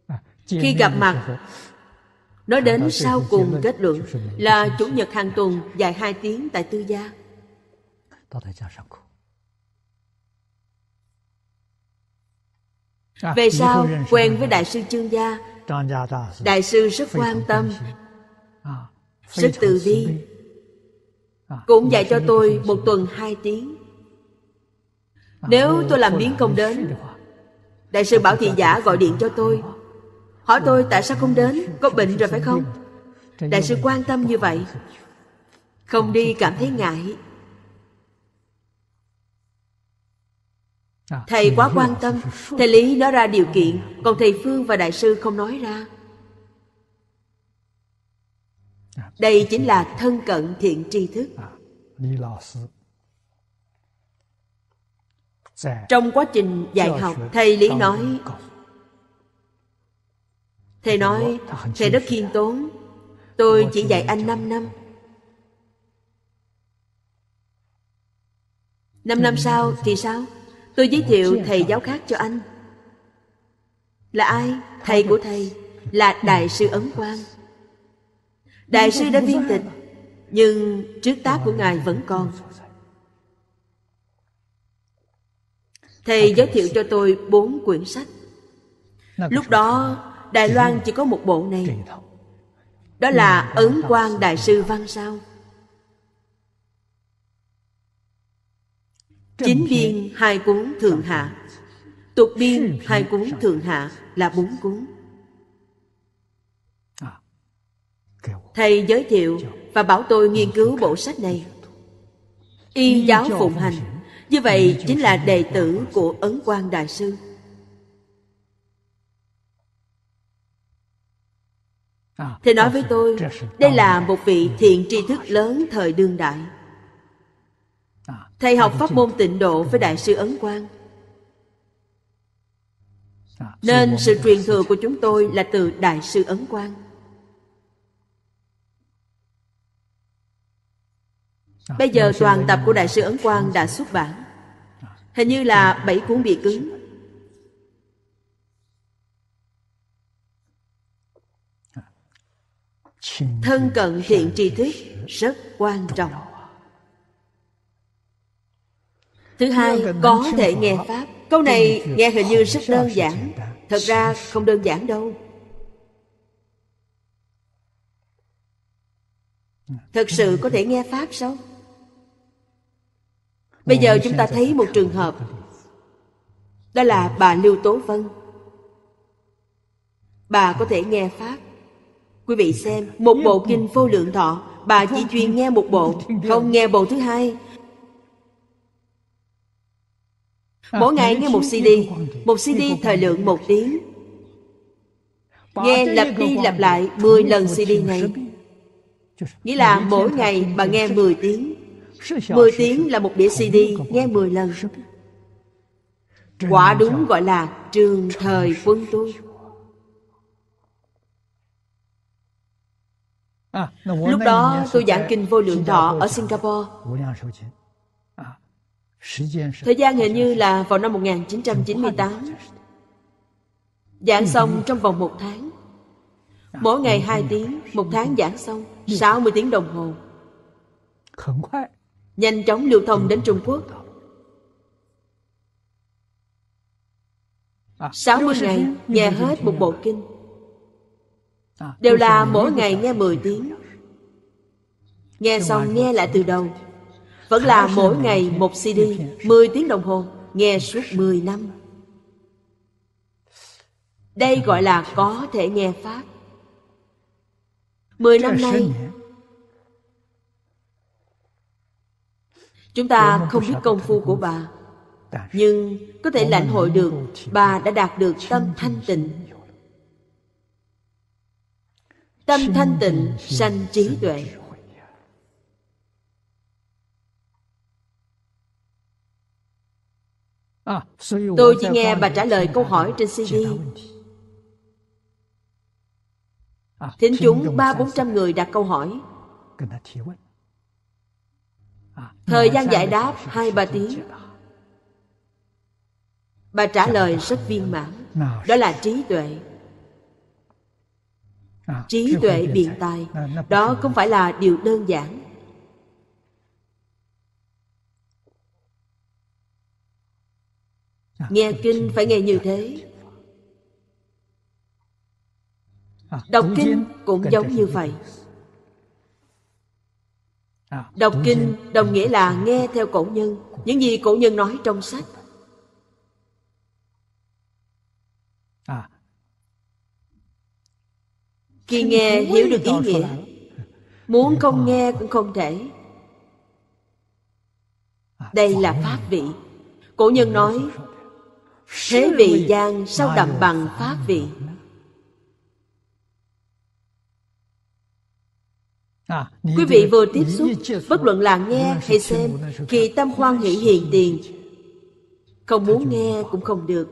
à, Khi gặp mặt Nói đến sau cùng kết luận là Chủ nhật hàng tuần dài 2 tiếng tại tư gia. À, Về sau, quen với Đại sư Trương Gia, Đại sư rất quan tâm, rất à, từ bi, à, cũng dạy cho tôi một tuần hai tiếng. Nếu tôi làm biến công đến, Đại sư Bảo Thị Giả gọi điện cho tôi, Hỏi tôi tại sao không đến Có bệnh rồi phải không Đại sư quan tâm như vậy Không đi cảm thấy ngại à, Thầy quá quan tâm Thầy Lý nói ra điều kiện Còn thầy Phương và đại sư không nói ra Đây chính là thân cận thiện tri thức à, dạ. Trong quá trình dạy học Thầy Lý nói Thầy nói Thầy rất khiêm tốn Tôi chỉ dạy anh 5 năm 5 năm sau thì sao? Tôi giới thiệu thầy giáo khác cho anh Là ai? Thầy của thầy Là Đại sư Ấn Quang Đại sư đã viên tịch Nhưng trước tác của Ngài vẫn còn Thầy giới thiệu cho tôi bốn quyển sách Lúc đó Đài Loan chỉ có một bộ này Đó là Ấn Quang Đại sư Văn Sao Chính biên hai cuốn thượng hạ Tục biên hai cuốn thượng hạ là bốn cuốn Thầy giới thiệu và bảo tôi nghiên cứu bộ sách này Y giáo phụng hành Như vậy chính là đệ tử của Ấn Quang Đại Sư À, Thầy nói với tôi Đây là một vị thiện tri thức lớn thời đương đại à, Thầy học pháp môn tịnh độ với Đại sư Ấn Quang à, Nên sự truyền thừa của chúng tôi là từ Đại sư Ấn Quang Bây giờ toàn tập của Đại sư Ấn Quang đã xuất bản Hình như là bảy cuốn bìa cứng thân cận thiện tri thức rất quan trọng thứ hai có thể nghe pháp câu này nghe hình như rất đơn giản thật ra không đơn giản đâu thật sự có thể nghe pháp sao bây giờ chúng ta thấy một trường hợp đó là bà lưu tố vân bà có thể nghe pháp Quý vị xem Một bộ kinh vô lượng thọ Bà chỉ chuyên nghe một bộ Không nghe bộ thứ hai Mỗi ngày nghe một CD Một CD thời lượng một tiếng Nghe lặp đi lặp lại 10 lần CD này Nghĩa là mỗi ngày bà nghe 10 tiếng 10 tiếng là một đĩa CD Nghe 10 lần Quả đúng gọi là trường thời quân tu À, Lúc đó tôi giảng kinh vô lượng thọ ở Singapore. À, thời gian hình như là vào năm 1998. Giảng xong ừ. trong vòng một tháng. À, Mỗi ngày hai tiếng, một tháng giảng xong, 60 ừ. tiếng đồng hồ. Nhanh chóng lưu thông đến Trung Quốc. 60 ngày, nghe hết một bộ kinh. À, Đều là mỗi ngày nghe 10 tiếng Nghe xong nghe lại từ đầu Vẫn là mỗi ngày một CD 10 tiếng đồng hồ Nghe suốt 10 năm Đây gọi là có thể nghe Pháp Mười năm nay Chúng ta không biết công phu của bà Nhưng có thể lãnh hội được Bà đã đạt được tâm thanh tịnh tâm thanh tịnh sanh trí tuệ à, tôi chỉ nghe bà trả lời câu hỏi trên cd à, thính chúng ba bốn trăm người đặt câu hỏi à, thời gian giải đáp hai ba tiếng bà trả lời rất viên mãn đó là trí tuệ À, trí tuệ biện tài đó không phải là điều đơn giản à, nghe kinh phải nghe như thế à, đọc kinh cũng giống như vậy đọc kinh đồng nghĩa là nghe theo cổ nhân những gì cổ nhân nói trong sách Khi nghe hiểu được ý nghĩa Muốn không nghe cũng không thể à, Đây là pháp vị Cổ nhân nói Thế vị gian sao đậm bằng pháp vị à, Quý vị vừa tiếp xúc Bất luận là nghe hay xem Khi tâm hoan hỷ hiện tiền Không muốn nghe cũng không được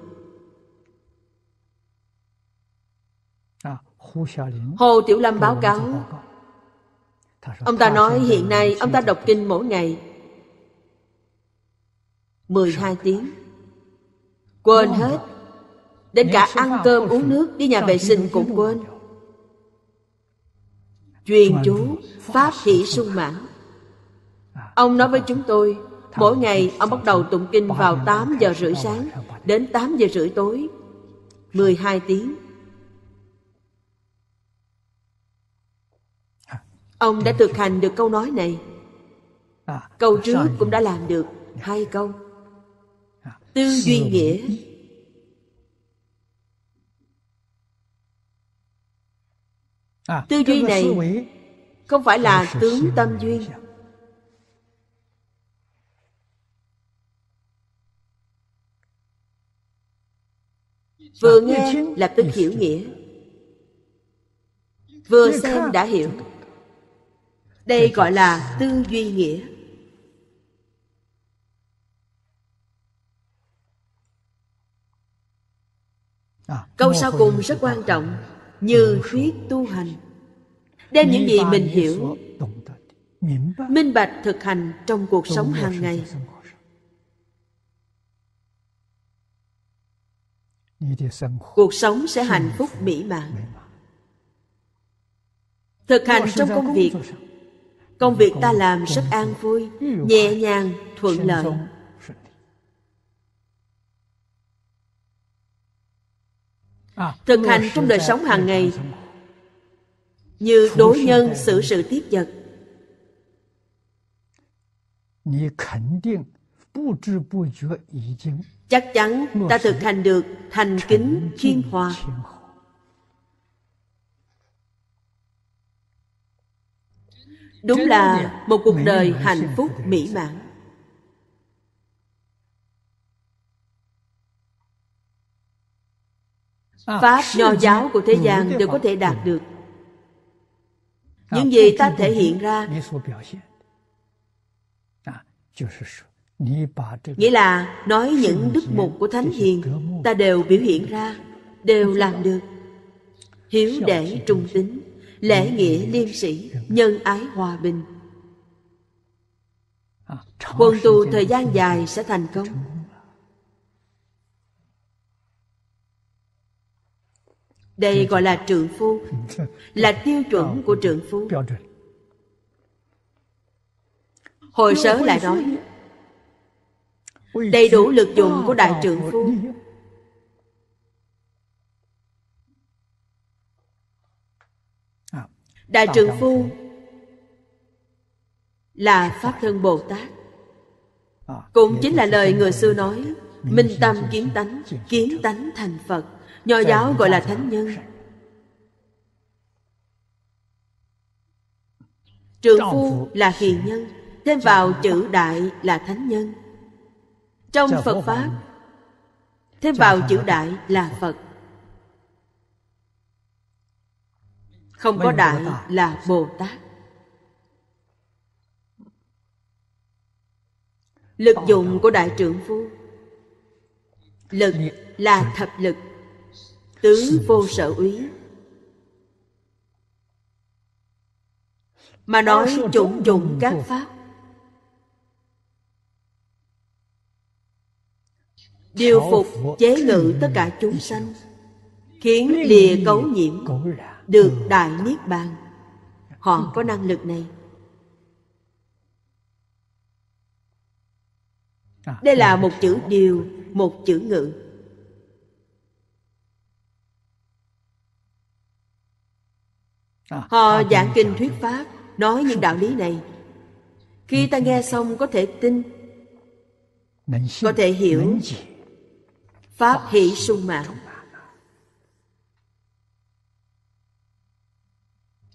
Hồ Tiểu Lâm báo cáo Ông ta nói hiện nay ông ta đọc kinh mỗi ngày 12 tiếng Quên hết Đến cả ăn cơm uống nước Đi nhà vệ sinh cũng quên Truyền chú Pháp hỷ sung mãn à, Ông nói với chúng tôi Mỗi ngày ông bắt đầu tụng kinh vào 8 giờ rưỡi sáng Đến 8 giờ rưỡi tối 12 tiếng Ông đã thực hành được câu nói này à, Câu trước cũng đã làm được Hai câu à, Tư duy nghĩa à, Tư duy này Không phải là tướng tâm duyên Vừa nghe là tức hiểu nghĩa Vừa xem đã hiểu đây gọi là tư duy nghĩa à, câu sau cùng rất quan trọng như thuyết tu hành đem những gì mình hiểu minh bạch thực hành trong cuộc sống hàng ngày cuộc sống sẽ hạnh phúc mỹ mãn thực hành trong công việc công việc ta làm rất an vui nhẹ nhàng thuận lợi à, thực hành trong đời sống hàng ngày như đối nhân xử sự tiếp vật chắc chắn ta thực hành được thành kính chuyên hòa đúng là một cuộc đời hạnh phúc mỹ mãn à, pháp nho giáo của thế ừ, gian đều có thể ừ. đạt được à, những gì ta thể hiện ra nghĩa là nói những đức mục của thánh hiền ta đều biểu hiện ra đều làm được hiếu để trung tính lễ nghĩa liêm sĩ nhân ái hòa bình quân tu thời gian dài sẽ thành công đây gọi là trượng phu là tiêu chuẩn của trượng phu hồi sớ lại nói đầy đủ lực dụng của đại trượng phu Đại trượng phu là Pháp thân Bồ Tát. À, Cũng chính là lời người xưa nói, minh tâm kiến tánh, kiến tánh thành Phật. Nho giáo gọi là thánh nhân. Trượng phu là hiền nhân, thêm vào chữ đại là thánh nhân. Trong Phật Pháp, thêm vào chữ đại là Phật. không có đại là bồ tát lực dụng của đại trưởng phu lực là thập lực tướng vô sở úy mà nói chủng dụng các pháp điều phục chế ngự tất cả chúng sanh khiến lìa cấu nhiễm được ừ. đại niết bàn họ ừ. có năng lực này à, đây là ừ. một chữ điều một chữ ngữ à, họ à, giảng kinh thuyết pháp nói những đạo lý này khi ta nghe xong có thể tin có thể hiểu pháp hỷ sung mãn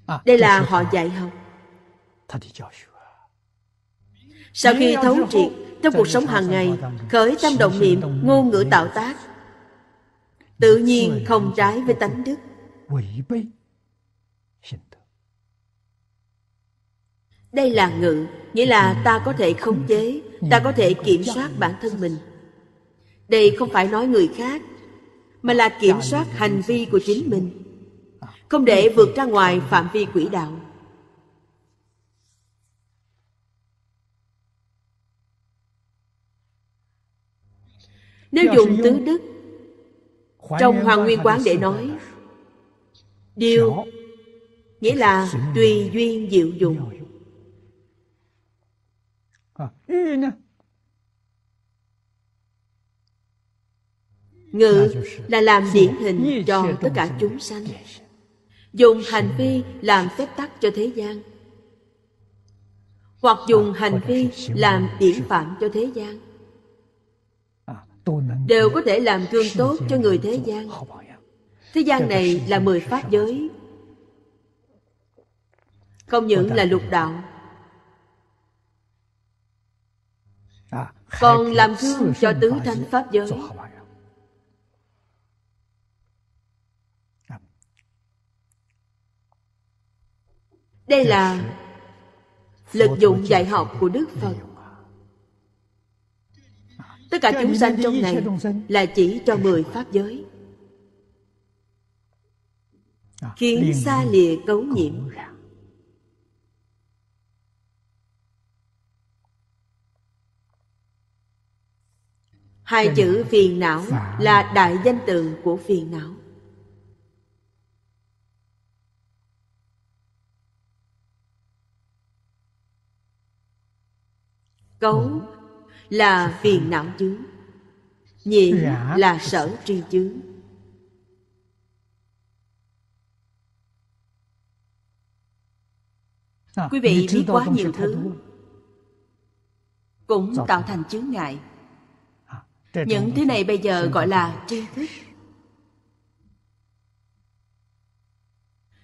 À, Đây là họ dạy học. Sau khi thấu triệt, trong cuộc sống hàng ngày, khởi tâm động niệm, ngôn ngữ tạo tác, tự nhiên không trái với tánh đức. Đây là ngự, nghĩa là ta có thể khống chế, ta có thể kiểm soát bản thân mình. Đây không phải nói người khác, mà là kiểm soát hành vi của chính mình không để vượt ra ngoài phạm vi quỹ đạo nếu dùng tứ đức trong hoàng nguyên quán để nói điều nghĩa là tùy duyên diệu dụng à, ngự là làm điển hình cho tất cả chúng sanh dùng hành vi làm phép tắc cho thế gian hoặc dùng à, hành vi làm điển phạm cho thế gian à, đều có thể làm gương tốt cho người à. thế gian thế gian này là mười pháp giới không những là lục đạo còn làm gương cho tứ thánh pháp giới Đây là Lực dụng dạy học của Đức Phật Tất cả chúng sanh trong này Là chỉ cho mười pháp giới à, Khiến xa lìa cấu nhiễm Hai chữ phiền não là đại danh từ của phiền não cấu ừ. là phiền não chướng nhị dạ. là sở tri chướng à, quý vị biết quá nhiều thứ cũng tạo thành chướng ngại à, những thứ này bây giờ gọi là tri thức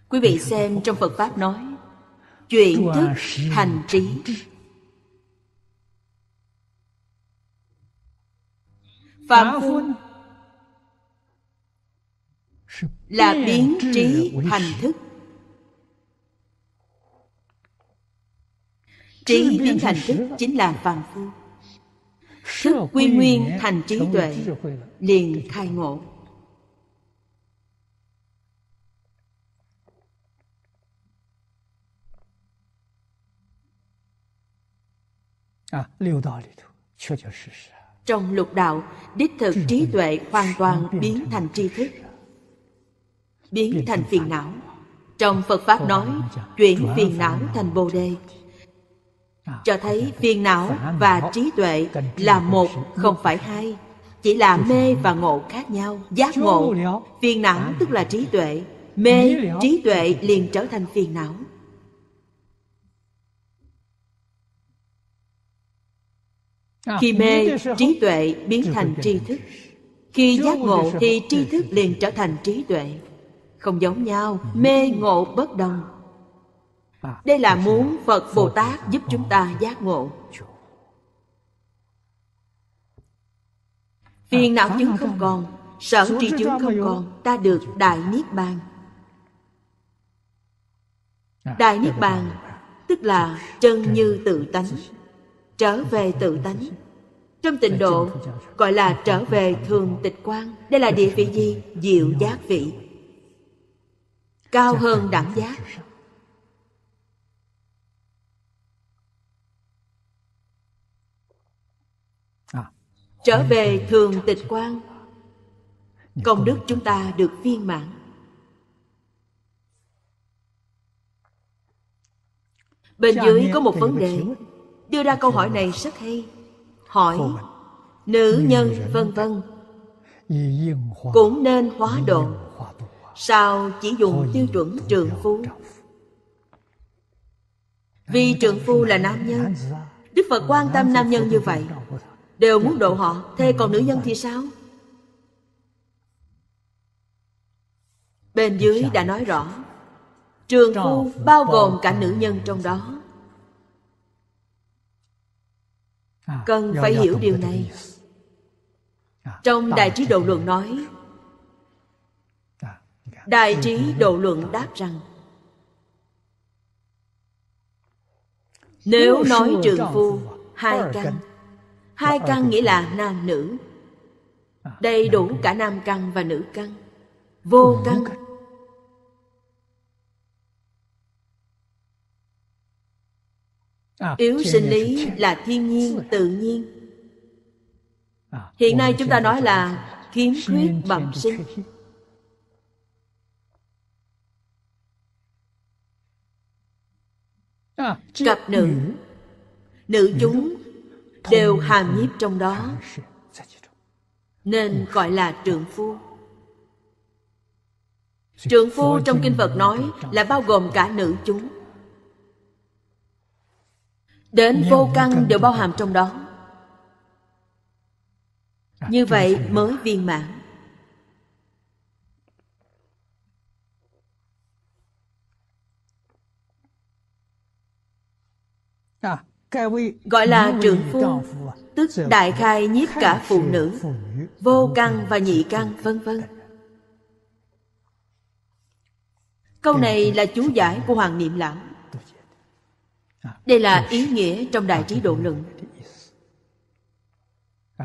quý vị xem trong phật pháp nói chuyện thức hành trí phàm phu là biến trí thành thức trí biến thành thức chính là phàm phu thức quy nguyên thành trí tuệ liền khai ngộ à, đạo 里头确确实实 trong lục đạo đích thực trí tuệ hoàn toàn biến thành tri thức biến thành phiền não trong phật pháp nói chuyển phiền não thành bồ đề cho thấy phiền não và trí tuệ là một không phải hai chỉ là mê và ngộ khác nhau giác ngộ phiền não tức là trí tuệ mê trí tuệ liền trở thành phiền não À, khi mê trí tuệ biến thành tri thức khi giác ngộ thì tri thức liền trở thành trí tuệ không giống nhau ừ. mê ngộ bất đồng à, đây là muốn phật bồ tát giúp chúng ta giác ngộ phiền não à, chứng không còn sở tri chứng không còn ta được đại niết bàn đại niết bàn tức là chân như tự tánh trở về tự tánh trong tịnh độ gọi là trở về thường tịch quan đây là địa vị gì diệu giác vị cao hơn đẳng giác trở về thường tịch quan công đức chúng ta được viên mãn bên dưới có một vấn đề đưa ra câu hỏi này rất hay hỏi nữ nhân vân vân cũng nên hóa độ sao chỉ dùng tiêu chuẩn trường phu vì trường phu là nam nhân đức phật quan tâm nam nhân như vậy đều muốn dạ, độ họ thế còn nữ nhân thì sao bên dưới đã nói rõ trường phu bao gồm cả nữ nhân trong đó À, cần phải hiểu điều này à, trong đại trí độ luận nói à, dạ. đại trí độ luận đáp rằng nếu nói trường phu hai căn dạ, hai căn nghĩa là nam nữ đầy đủ cả nam căn và nữ căn vô căn À, yếu sinh lý là thiên nhiên tự nhiên à, hiện nay chúng ta nói là kiếm thuyết bẩm sinh à, cặp nữ nữ chúng đều hàm nhiếp trong đó nên gọi là trượng phu trượng phu trong kinh phật nói là bao gồm cả nữ chúng đến vô căn đều bao hàm trong đó à, như vậy mới viên mãn à, gọi là trưởng phu à, tức đại khai nhiếp cả phụ nữ vô căn và nhị căn vân vân câu này là chú giải của hoàng niệm lão đây là ý nghĩa trong đại trí độ lượng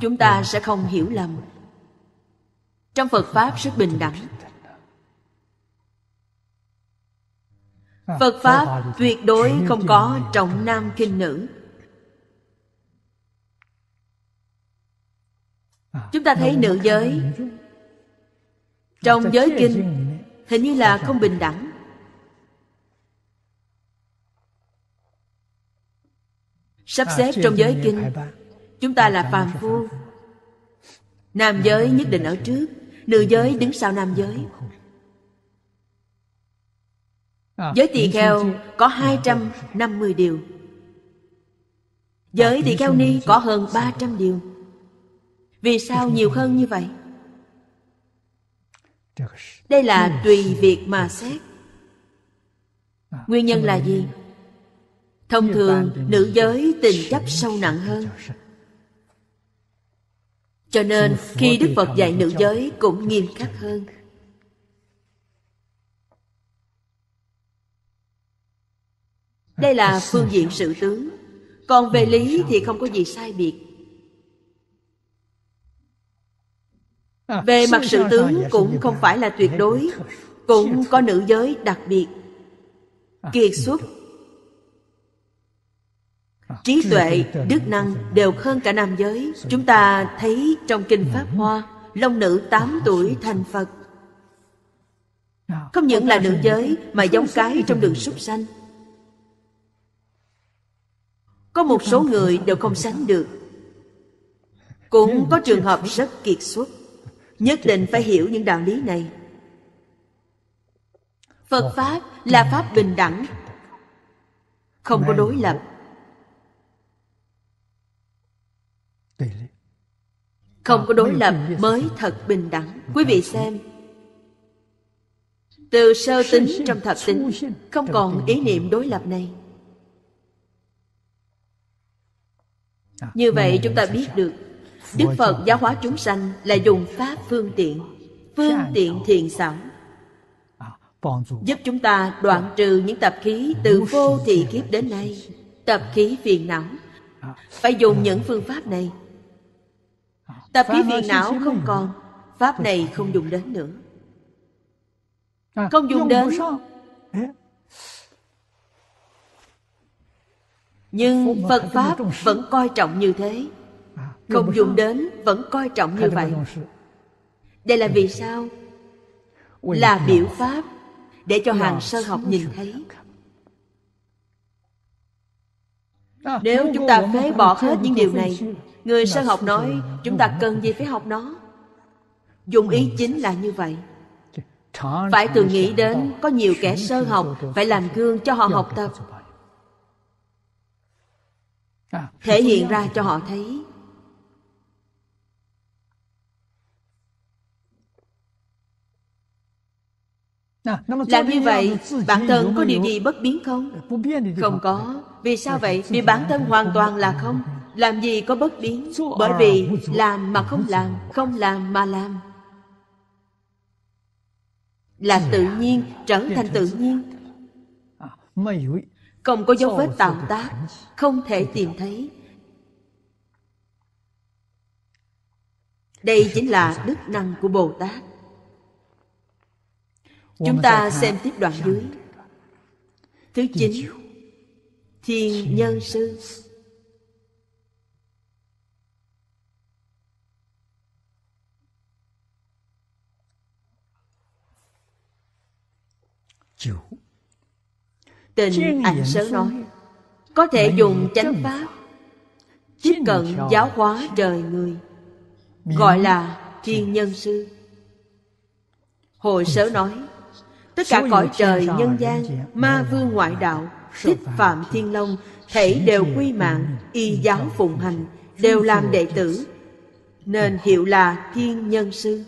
chúng ta sẽ không hiểu lầm trong phật pháp rất bình đẳng phật pháp tuyệt đối không có trọng nam kinh nữ chúng ta thấy nữ giới trong giới kinh hình như là không bình đẳng sắp à, xếp trong giới kinh chúng ta là phàm phu nam giới nhất định ở trước nữ giới đứng sau nam giới à, giới tỳ kheo có 250 à, vâng. điều giới tỳ kheo ni có hơn 300 điều vì sao nhiều hơn như vậy đây là tùy việc mà xét nguyên nhân là gì thông thường nữ giới tình chấp sâu nặng hơn cho nên khi đức phật dạy nữ giới cũng nghiêm khắc hơn đây là phương diện sự tướng còn về lý thì không có gì sai biệt à, về mặt sự tướng cũng không phải là tuyệt đối cũng có nữ giới đặc biệt à, kiệt xuất Ờ, trí tuệ đức năng đều hơn cả nam giới chúng ta thấy trong kinh ừ. pháp hoa long nữ 8 tuổi thành phật dạ, không những là nữ giới mà giống cái trong đường súc sanh có một số người đều không sánh được cũng có trường hợp rất kiệt xuất nhất định phải hiểu những đạo lý này phật pháp là pháp bình đẳng không có đối lập không có đối lập mới thật bình đẳng quý vị xem từ sơ tính trong thập tính không còn ý niệm đối lập này à, như vậy chúng ta biết được đức phật giáo hóa chúng sanh là dùng pháp phương tiện phương tiện thiền xảo à, giúp chúng ta đoạn trừ những tập khí từ vô thị kiếp đến nay tập khí phiền não à. phải dùng những phương pháp này Tập khí phiền não không còn Pháp này không dùng đến nữa à, Không dùng đến Nhưng Phật Pháp vẫn coi trọng như thế à, Không dùng đến vẫn coi trọng như vậy Đây là vì sao? Là biểu Pháp Để cho hàng sơ học nhìn thấy Nếu à, chúng ta phế bỏ hết những điều này Người sơ học nói Chúng ta cần gì phải học nó Dùng ý chính là như vậy Phải thường nghĩ đến Có nhiều kẻ sơ học Phải làm gương cho họ học tập à, à, Thể hiện ra cho họ thấy à, Làm như vậy, bản thân có điều gì bất biến không? Không có. Vì sao vậy? Vì bản thân hoàn toàn là không. Làm gì có bất biến à, Bởi vì làm mà không làm Không làm mà làm Là tự à, nhiên trở thành tự nhiên à, Không có dấu vết tạo tác Không thể tìm thấy Đây chính là đức năng của Bồ Tát Chúng ta xem tiếp đoạn dưới Thứ chín Thiên Nhân Sư Tình ảnh sớ nói Có thể dùng chánh pháp Tiếp cận giáo hóa trời người Gọi là thiên nhân sư Hồi sớ nói Tất cả cõi trời nhân gian Ma vâng, vương ngoại vâng. đạo Thích phạm thiên long Thể đều quy mạng Y giáo phụng hành Đều làm đệ tử Nên hiệu là thiên nhân sư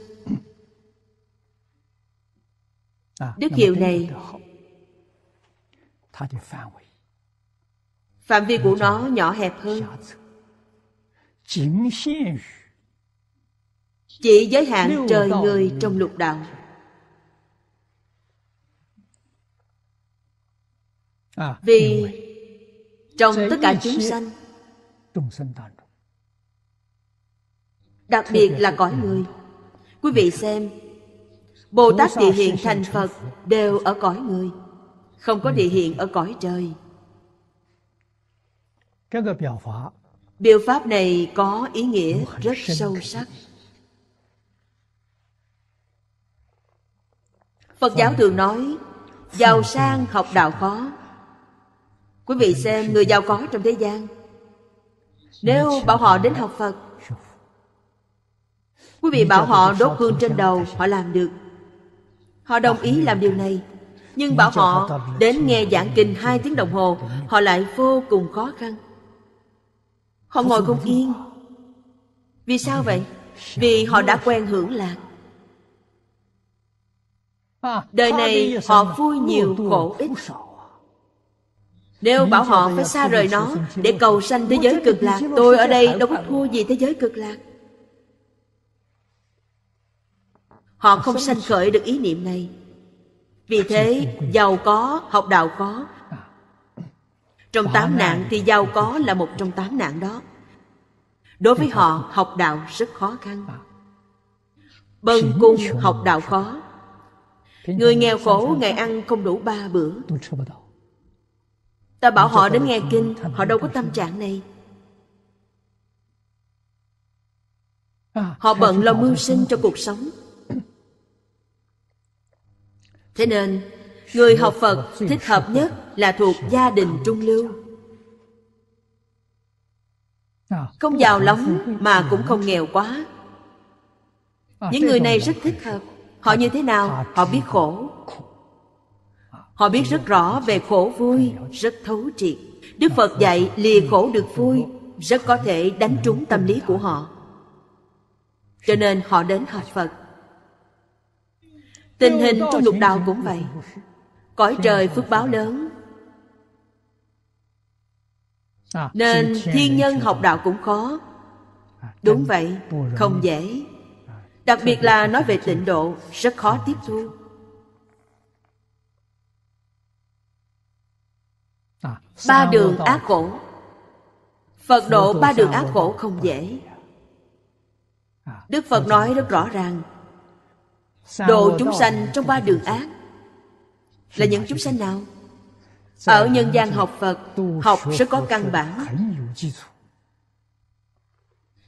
à, Đức hiệu này phạm vi của nó nhỏ hẹp hơn chỉ giới hạn trời người trong lục đạo à, vì trong tất cả chúng sanh đặc biệt là cõi người quý vị xem bồ tát địa hiện thành phật đều ở cõi người không có địa hiện ở cõi trời biểu pháp này có ý nghĩa rất sâu sắc phật giáo thường nói giàu sang học đạo khó quý vị xem người giàu có trong thế gian nếu bảo họ đến học phật quý vị bảo họ đốt hương trên đầu họ làm được họ đồng ý làm điều này nhưng bảo họ đến nghe giảng kinh hai tiếng đồng hồ họ lại vô cùng khó khăn họ ngồi không yên vì sao vậy vì họ đã quen hưởng lạc à, đời này họ vui nhiều khổ ít nếu bảo họ phải xa rời nó để cầu sanh thế giới cực lạc tôi ở đây đâu có thua gì thế giới cực lạc họ không sanh khởi được ý niệm này vì thế giàu có học đạo khó trong tám nạn thì giàu có là một trong tám nạn đó đối với họ học đạo rất khó khăn bần cung học đạo khó người nghèo khổ ngày ăn không đủ ba bữa ta bảo họ đến nghe kinh họ đâu có tâm trạng này họ bận lo mưu sinh cho cuộc sống thế nên người học phật thích hợp nhất là thuộc gia đình trung lưu không giàu lắm mà cũng không nghèo quá những người này rất thích hợp họ như thế nào họ biết khổ họ biết rất rõ về khổ vui rất thấu triệt đức phật dạy lìa khổ được vui rất có thể đánh trúng tâm lý của họ cho nên họ đến học phật tình hình trong lục đạo cũng vậy cõi trời phước báo lớn à, nên thiên nhân học đạo cũng khó à, đúng vậy không dễ à, đặc biệt là nói về tịnh độ rất khó tiếp thu ba đường ác khổ phật độ ba đường ác khổ không dễ đức phật nói rất rõ ràng độ chúng sanh trong ba đường ác là những chúng sanh nào ở nhân gian học phật học sẽ có căn bản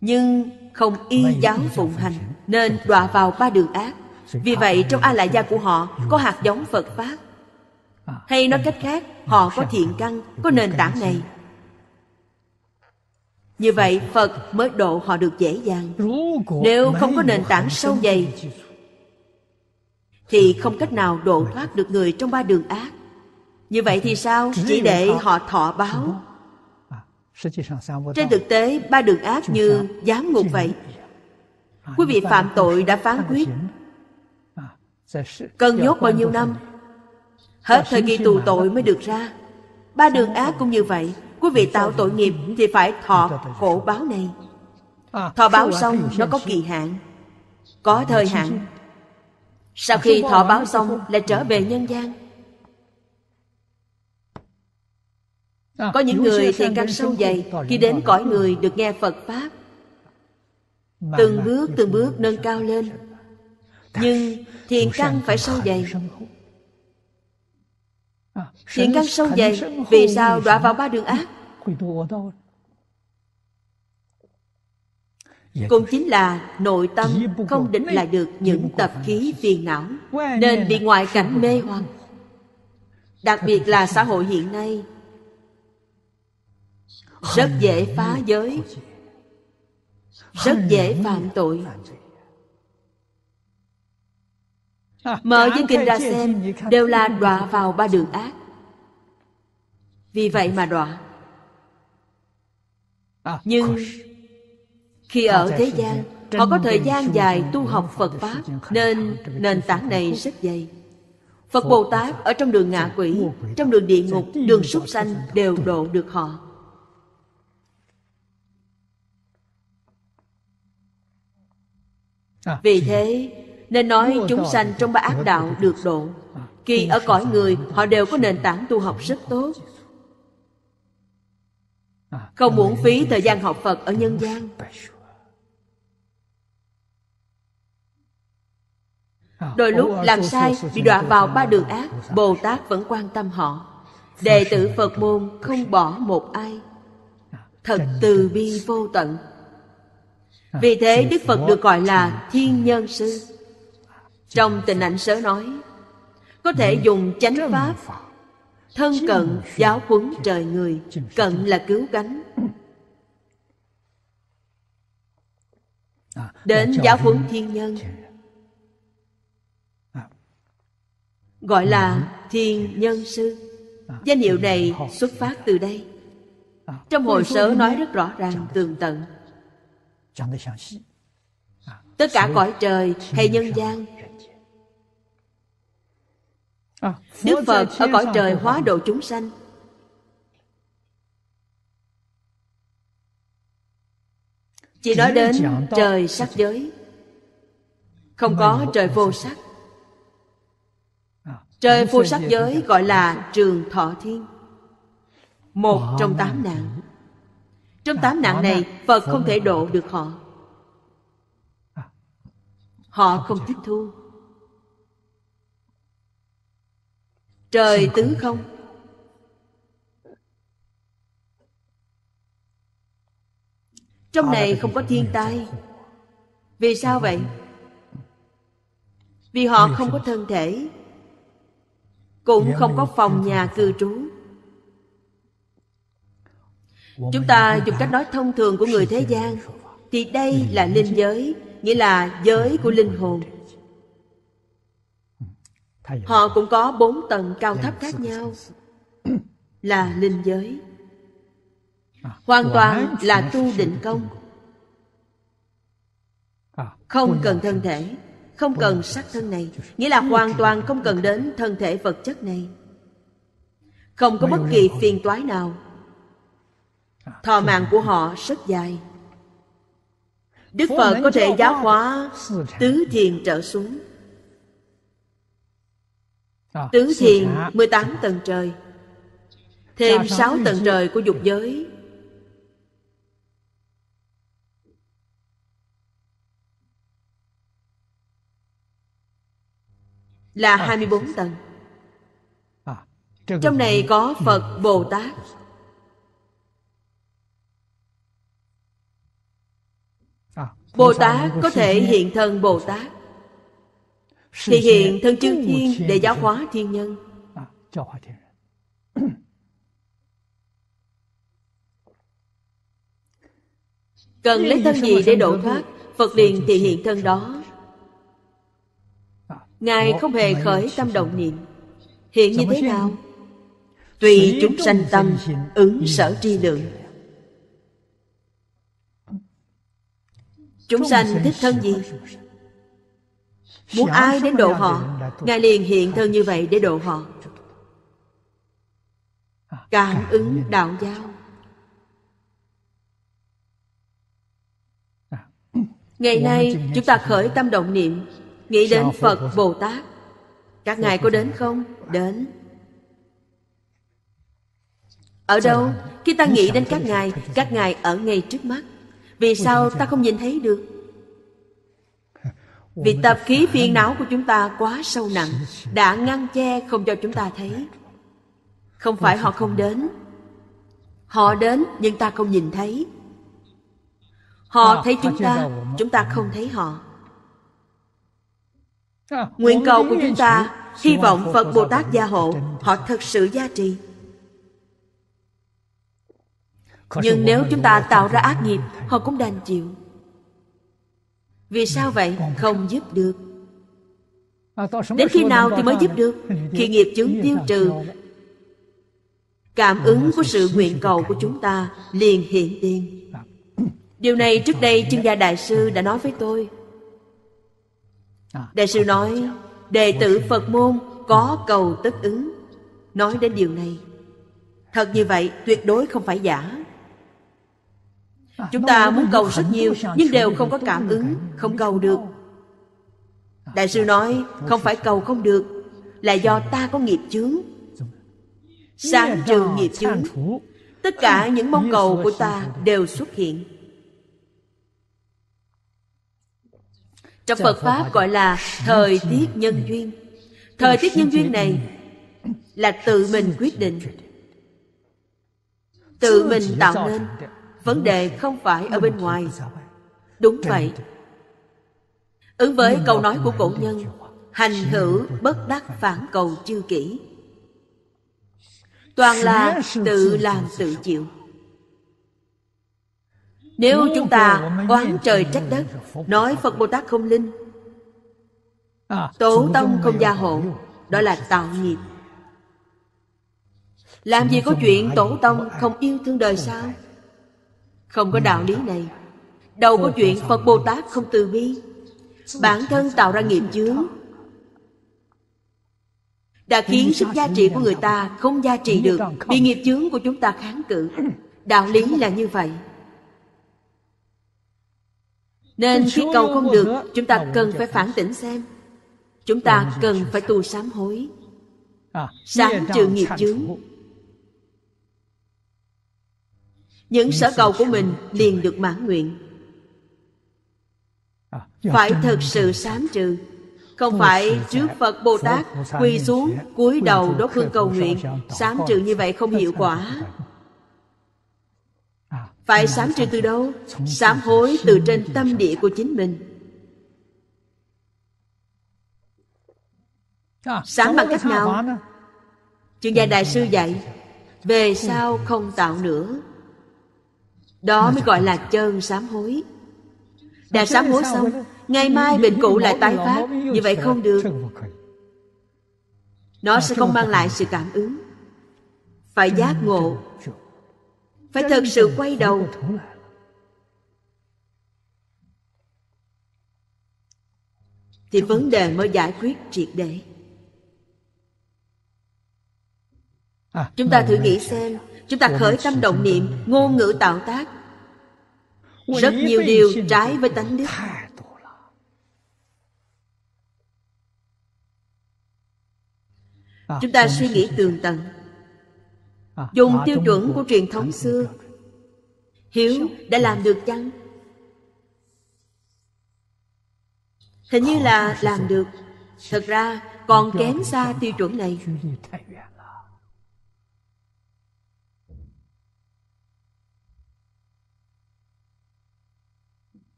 nhưng không y giáo phụng hành nên đọa vào ba đường ác vì vậy trong a la gia của họ có hạt giống phật pháp à, hay nói cách khác họ có thiện căn có nền tảng này như vậy phật mới độ họ được dễ dàng nếu không có nền tảng sâu dày thì không cách nào độ thoát được người trong ba đường ác như vậy thì sao chỉ để họ thọ báo à, trên thực tế ba đường ác như giám ngục vậy quý vị phạm tội đã phán quyết cần à, nhốt bao nhiêu năm hết thời kỳ tù tội mới được ra ba đường ác cũng như vậy quý vị tạo tội nghiệp thì phải thọ khổ báo này à, thọ báo xong nó có kỳ hạn có thời hạn sau khi thọ báo xong lại trở về nhân gian à, có những người thì căn sâu dày khi đến cõi người được nghe phật pháp từng bước từng bước nâng cao lên nhưng thiện căn phải sâu dày thiện à, căn sâu dày vì sao đọa vào ba đường ác Dạ. cũng chính là nội tâm dạ, không định lại được dạ, những tập khí phiền não nên bị ngoại cảnh mê hoặc đặc biệt là xã hội hiện nay rất dễ phá giới rất dễ phạm tội à, mở giới kinh ra xem đều là đọa vào ba đường ác vì vậy mà đọa à, nhưng khi ở thế gian họ có thời gian dài tu học phật pháp nên nền tảng này rất dày phật bồ tát ở trong đường ngạ quỷ trong đường địa ngục đường súc sanh đều độ được họ à, vì thế nên nói chúng sanh trong ba ác đạo được độ à, Khi ở cõi người họ đều có nền tảng tu học rất tốt à, Không muốn phí thời gian học Phật ở nhân gian Đôi lúc làm sai bị đọa vào ba đường ác Bồ Tát vẫn quan tâm họ Đệ tử Phật môn không bỏ một ai à, Thật từ bi vô tận à, Vì thế Đức Phật được gọi là Thiên Nhân Sư Trong tình ảnh sớ nói Có thể dùng chánh pháp Thân cận giáo huấn trời người Cận là cứu cánh à, Đến dạ, giáo huấn thiên nhân gọi là ừ. thiên nhân sư à, danh hiệu này xuất phát từ đây à, trong hồ sơ nói rất rõ ràng tường tận à, tất cả cõi trời hay nhân gian đức phật ở cõi trời hóa độ chúng sanh chỉ nói đến trời sắc giới không có trời vô sắc Ờ, Trời vô sắc giới gọi là trường thọ thiên Một ờ, trong à, tám nạn Trong tám nạn này Phật không thể độ được họ à. Họ không tiếp thu Trời tứ không Trong này không có thiên tai Vì sao vậy? Vì họ không có thân thể cũng không có phòng nhà cư trú chúng ta dùng cách nói thông thường của người thế gian thì đây là linh giới nghĩa là giới của linh hồn họ cũng có bốn tầng cao thấp khác nhau là linh giới à, hoàn toàn là tu định công à, không cần thân thể không cần sắc thân này nghĩa là hoàn toàn không cần đến thân thể vật chất này không có bất kỳ phiền toái nào thọ mạng của họ rất dài đức phật có thể giáo hóa tứ thiền trở xuống tứ thiền 18 tầng trời thêm 6 tầng trời của dục giới là 24 à, tầng à, trong này có phật bồ tát à, bồ tát có thể hiện thân bồ tát thì hiện thân chư thiên để giáo hóa thiên nhân cần lấy thân gì để độ thoát phật liền thì hiện thân đó Ngài không hề khởi tâm động niệm Hiện như thế nào? Tùy chúng sanh tâm ứng sở tri lượng Chúng sanh thích thân gì? Muốn ai đến độ họ Ngài liền hiện thân như vậy để độ họ à, Cảm ứng đạo giáo à. Ngày nay chúng ta khởi tâm động niệm nghĩ đến phật bồ tát các ngài có đến không đến ở đâu dạ. khi ta dạ nghĩ đến dạ các ngài các ngài ở ngay trước mắt vì sao ta không nhìn thấy được vì tập khí phiền não của chúng ta quá sâu nặng đã ngăn che không cho chúng ta thấy không phải họ không đến họ đến nhưng ta không nhìn thấy họ thấy chúng ta chúng ta không thấy họ Nguyện cầu của chúng ta Hy vọng Phật Bồ Tát gia hộ Họ thật sự gia trì Nhưng nếu chúng ta tạo ra ác nghiệp Họ cũng đành chịu Vì dạ, sao vậy? Không giúp được à, Đến khi nào thì mới giúp được Khi nghiệp chứng tiêu trừ Cảm ứng của sự nguyện cầu của chúng ta liền hiện tiền dạ. Điều này trước đây dạ. chân gia đại sư đã nói với tôi đại sư nói đệ tử phật môn có cầu tất ứng nói đến điều này thật như vậy tuyệt đối không phải giả chúng ta muốn cầu rất nhiều nhưng đều không có cảm ứng không cầu được đại sư nói không phải cầu không được là do ta có nghiệp chướng Sang trừ nghiệp chướng tất cả những mong cầu của ta đều xuất hiện trong phật pháp gọi là thời tiết nhân duyên thời tiết nhân duyên này là tự mình quyết định tự mình tạo nên vấn đề không phải ở bên ngoài đúng vậy ứng với câu nói của cổ nhân hành hữu bất đắc phản cầu chư kỹ toàn là tự làm tự chịu nếu chúng ta oán trời trách đất Nói Phật Bồ Tát không linh à, Tổ tông không gia hộ Đó là tạo nghiệp Làm gì có chuyện tổ tông không yêu thương đời sao Không có đạo lý này đâu có chuyện Phật Bồ Tát không từ bi Bản thân tạo ra nghiệp chướng đã khiến sức giá trị của người ta không gia trị được bị nghiệp chướng của chúng ta kháng cự đạo lý là như vậy nên khi cầu không được chúng ta cần phải phản tỉnh xem chúng ta cần phải tu sám hối à, sáng trừ nghiệp chướng những sở cầu của mình liền được mãn nguyện à, phải thật sự sám trừ không phải trước phật bồ tát quỳ xuống cúi đầu đốt hương cầu nguyện sám trừ như vậy không hiệu quả phải sám trừ từ đâu sám hối từ trên tâm địa của chính mình sám bằng cách nào chuyên gia đại sư dạy về sao không tạo nữa đó mới gọi là chân sám hối đã sám hối xong ngày mai bệnh cũ lại tái phát như vậy không được nó sẽ không mang lại sự cảm ứng phải giác ngộ phải thật sự quay đầu thì vấn đề mới giải quyết triệt để chúng ta thử nghĩ xem chúng ta khởi tâm động niệm ngôn ngữ tạo tác rất nhiều điều trái với tánh đức chúng ta suy nghĩ tường tận À, dùng tiêu chuẩn của truyền thống xưa hiếu đã làm được chăng hình như là làm được thật ra còn kém xa tiêu chuẩn này à.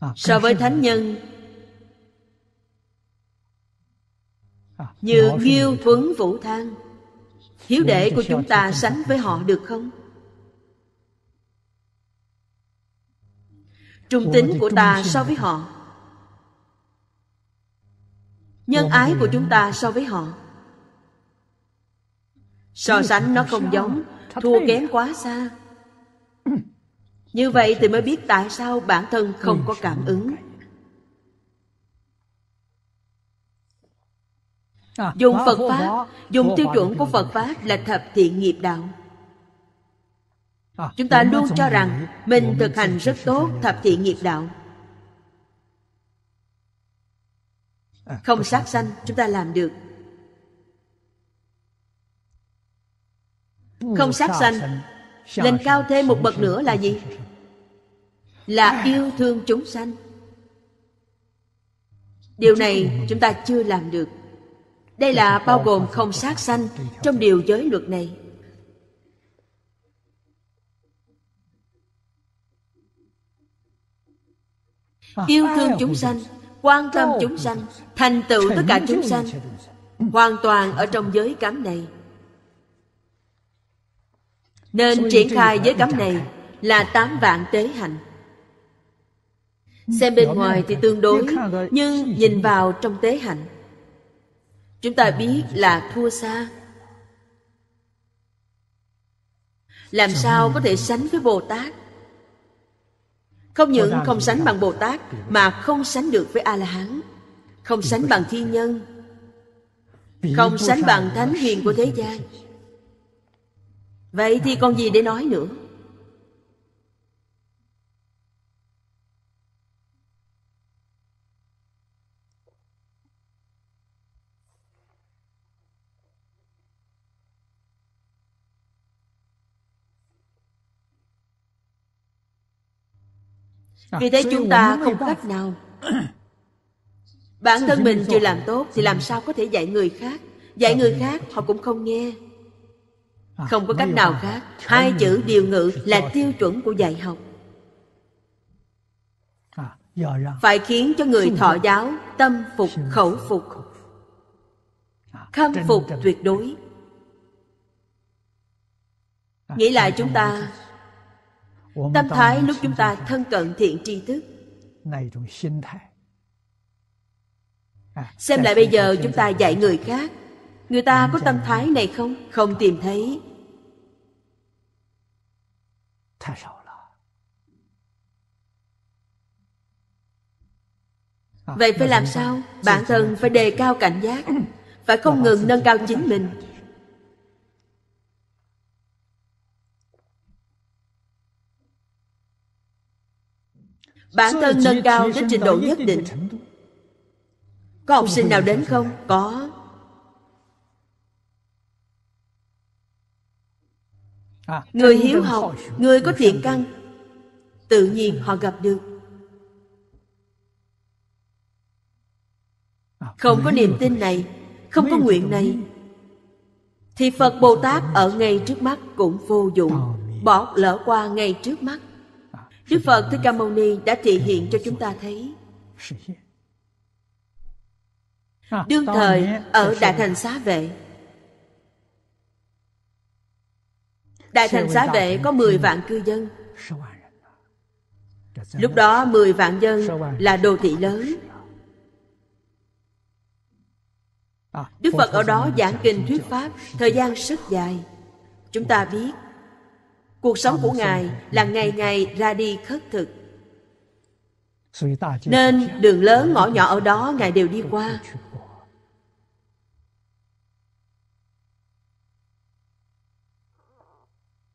À, so với thánh nhân như nghiêu thuấn vũ thang hiếu đệ của chúng ta sánh với họ được không trung tính của ta so với họ nhân ái của chúng ta so với họ so sánh nó không giống thua kém quá xa như vậy thì mới biết tại sao bản thân không có cảm ứng À, dùng phật pháp dùng tiêu chuẩn của phật pháp là thập thiện nghiệp đạo à, chúng ta luôn cho rằng mình thực hành rất tốt thập thiện nghiệp đạo à, không sát sanh chúng ta làm được không sát sanh lên cao thêm một bậc nữa là gì là yêu thương chúng sanh điều này chúng ta chưa làm được đây là bao gồm không sát sanh trong điều giới luật này yêu thương chúng sanh quan tâm chúng sanh thành tựu tất cả chúng sanh hoàn toàn ở trong giới cấm này nên triển khai giới cấm này là tám vạn tế hạnh xem bên ngoài thì tương đối nhưng nhìn vào trong tế hạnh chúng ta biết là thua xa làm sao có thể sánh với bồ tát không những không sánh bằng bồ tát mà không sánh được với a la hán không sánh bằng thiên nhân không sánh bằng thánh hiền của thế gian vậy thì còn gì để nói nữa À, vì thế chúng ta không cách nào bản thân mình chưa làm tốt thì làm sao có thể dạy người khác dạy ờ. người khác họ cũng không nghe à, không có cách nào khác hai chữ điều ngự là tiêu chuẩn của dạy học à, phải khiến cho người thọ giáo tâm phục khẩu phục khâm phục tuyệt đối nghĩ lại chúng ta Tâm thái lúc chúng ta thân cận thiện tri thức à, Xem lại bây giờ chúng ta dạy người khác Người ta có tâm thái này không? Không tìm thấy à, Vậy phải làm sao? Bản thân phải đề cao cảnh giác Phải ừ. không ngừng nâng cao chính mình bản thân nâng cao đến trình độ nhất định có học sinh nào đến không có à, người hiếu học người có thiện căn tự nhiên họ gặp được à, không có niềm tin này không có nguyện này thì phật bồ tát ở ngay trước mắt cũng vô dụng bỏ lỡ qua ngay trước mắt Đức Phật Thích Ca Mâu Ni đã thị hiện cho chúng ta thấy Đương thời ở Đại Thành Xá Vệ Đại Thành Xá Vệ có 10 vạn cư dân Lúc đó 10 vạn dân là đô thị lớn Đức Phật ở đó giảng kinh thuyết pháp Thời gian rất dài Chúng ta biết cuộc sống của ngài là ngày ngày ra đi khất thực nên đường lớn ngõ nhỏ ở đó ngài đều đi qua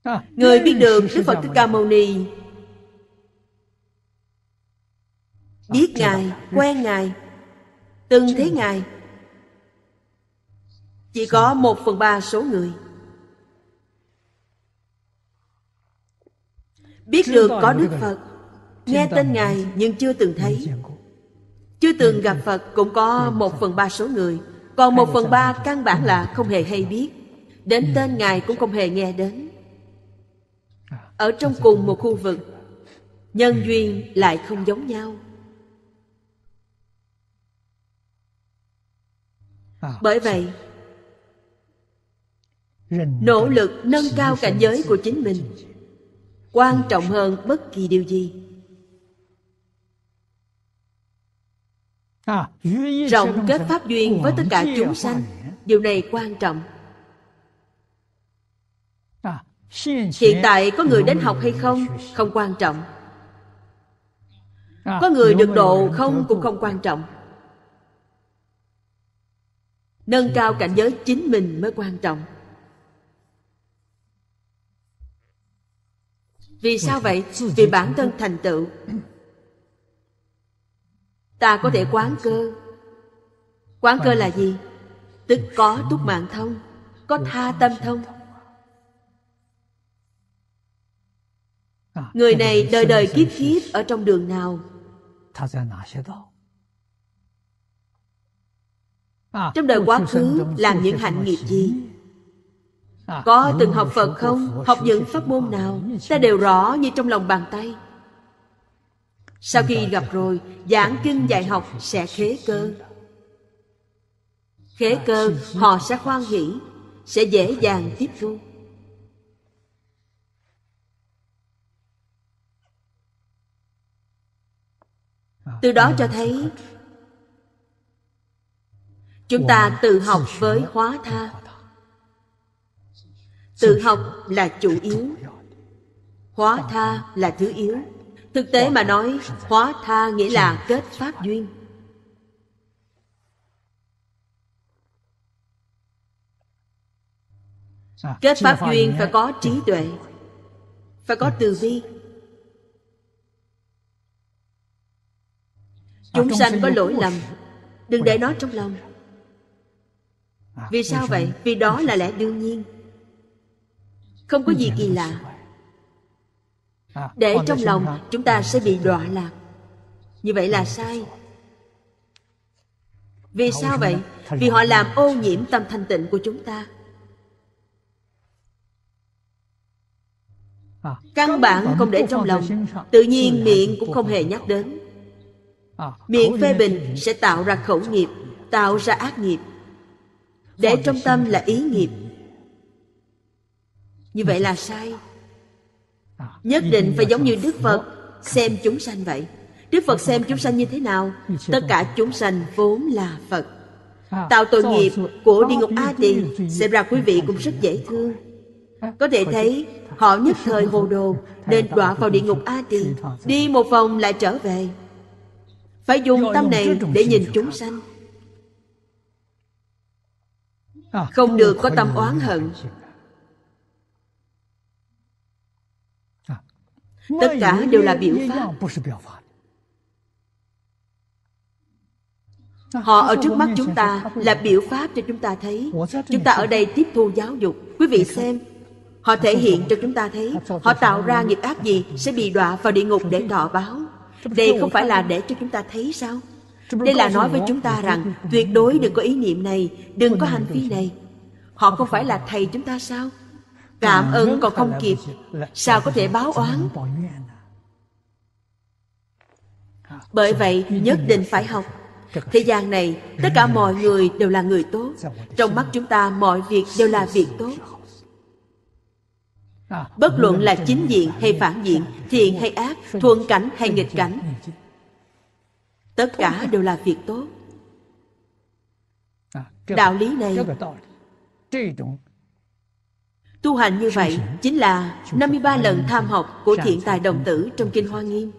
à, người biết đường đức phật thích ca mâu ni biết ngài quen ngài từng thấy ngài chỉ có một phần ba số người biết được có đức phật nghe tên ngài nhưng chưa từng thấy chưa từng gặp phật cũng có một phần ba số người còn một phần ba căn bản là không hề hay biết đến tên ngài cũng không hề nghe đến à, ở trong cùng một khu vực nhân duyên lại không giống nhau à, bởi vậy nỗ lực nâng cao cảnh giới của chính mình quan trọng hơn bất kỳ điều gì à, rộng kết pháp duyên với tất cả chúng sanh điều này quan trọng à, hiện tại có người đến học hay không không quan trọng à, có người được độ không cũng không quan trọng nâng cao cảnh giới chính mình mới quan trọng vì sao vậy vì bản thân thành tựu ta có thể quán cơ quán cơ là gì tức có túc mạng thông có tha tâm thông người này đời đời kiếp kiếp ở trong đường nào trong đời quá khứ làm những hạnh nghiệp gì có từng học Phật không? Học những pháp môn nào? Ta đều rõ như trong lòng bàn tay. Sau khi gặp rồi, giảng kinh dạy học sẽ khế cơ. Khế cơ, họ sẽ khoan hỷ, sẽ dễ dàng tiếp thu. Từ đó cho thấy Chúng ta tự học với hóa tha tự học là chủ yếu hóa tha là thứ yếu thực tế mà nói hóa tha nghĩa là kết pháp duyên kết pháp duyên phải có trí tuệ phải có từ bi chúng sanh có lỗi lầm đừng để nó trong lòng vì sao vậy vì đó là lẽ đương nhiên không có ừ. gì kỳ lạ à, để trong lòng chúng ta ừ. sẽ bị đọa lạc như vậy là ừ. sai vì sao vậy vì họ làm ô nhiễm tâm thanh tịnh của chúng ta à. căn bản không để trong lòng tự nhiên miệng cũng không hề nhắc đến à, miệng phê bình sẽ tạo ra khẩu nghiệp tạo ra ác nghiệp để trong tâm là ý nghiệp như vậy là sai nhất định phải giống như đức phật xem chúng sanh vậy đức phật xem chúng sanh như thế nào tất cả chúng sanh vốn là phật tạo tội nghiệp của địa ngục a tỳ xem ra quý vị cũng rất dễ thương có thể thấy họ nhất thời hồ đồ nên đọa vào địa ngục a tỳ đi một vòng lại trở về phải dùng tâm này để nhìn chúng sanh không được có tâm oán hận tất cả đều là biểu pháp họ ở trước mắt chúng ta là biểu pháp cho chúng ta thấy chúng ta ở đây tiếp thu giáo dục quý vị xem họ thể hiện cho chúng ta thấy họ tạo ra nghiệp ác gì sẽ bị đọa vào địa ngục để đọ báo đây không phải là để cho chúng ta thấy sao đây là nói với chúng ta rằng tuyệt đối đừng có ý niệm này đừng có hành vi này họ không phải là thầy chúng ta sao cảm ơn còn không kịp sao có thể báo oán bởi vậy nhất định phải học thế gian này tất cả mọi người đều là người tốt trong mắt chúng ta mọi việc à, đều là việc tốt bất luận là chính diện hay phản diện thiện hay ác thuận cảnh hay nghịch cảnh tất cả đều là việc tốt đạo lý này Tu hành như vậy chính là 53 lần tham học của thiện tài đồng tử trong Kinh Hoa Nghiêm.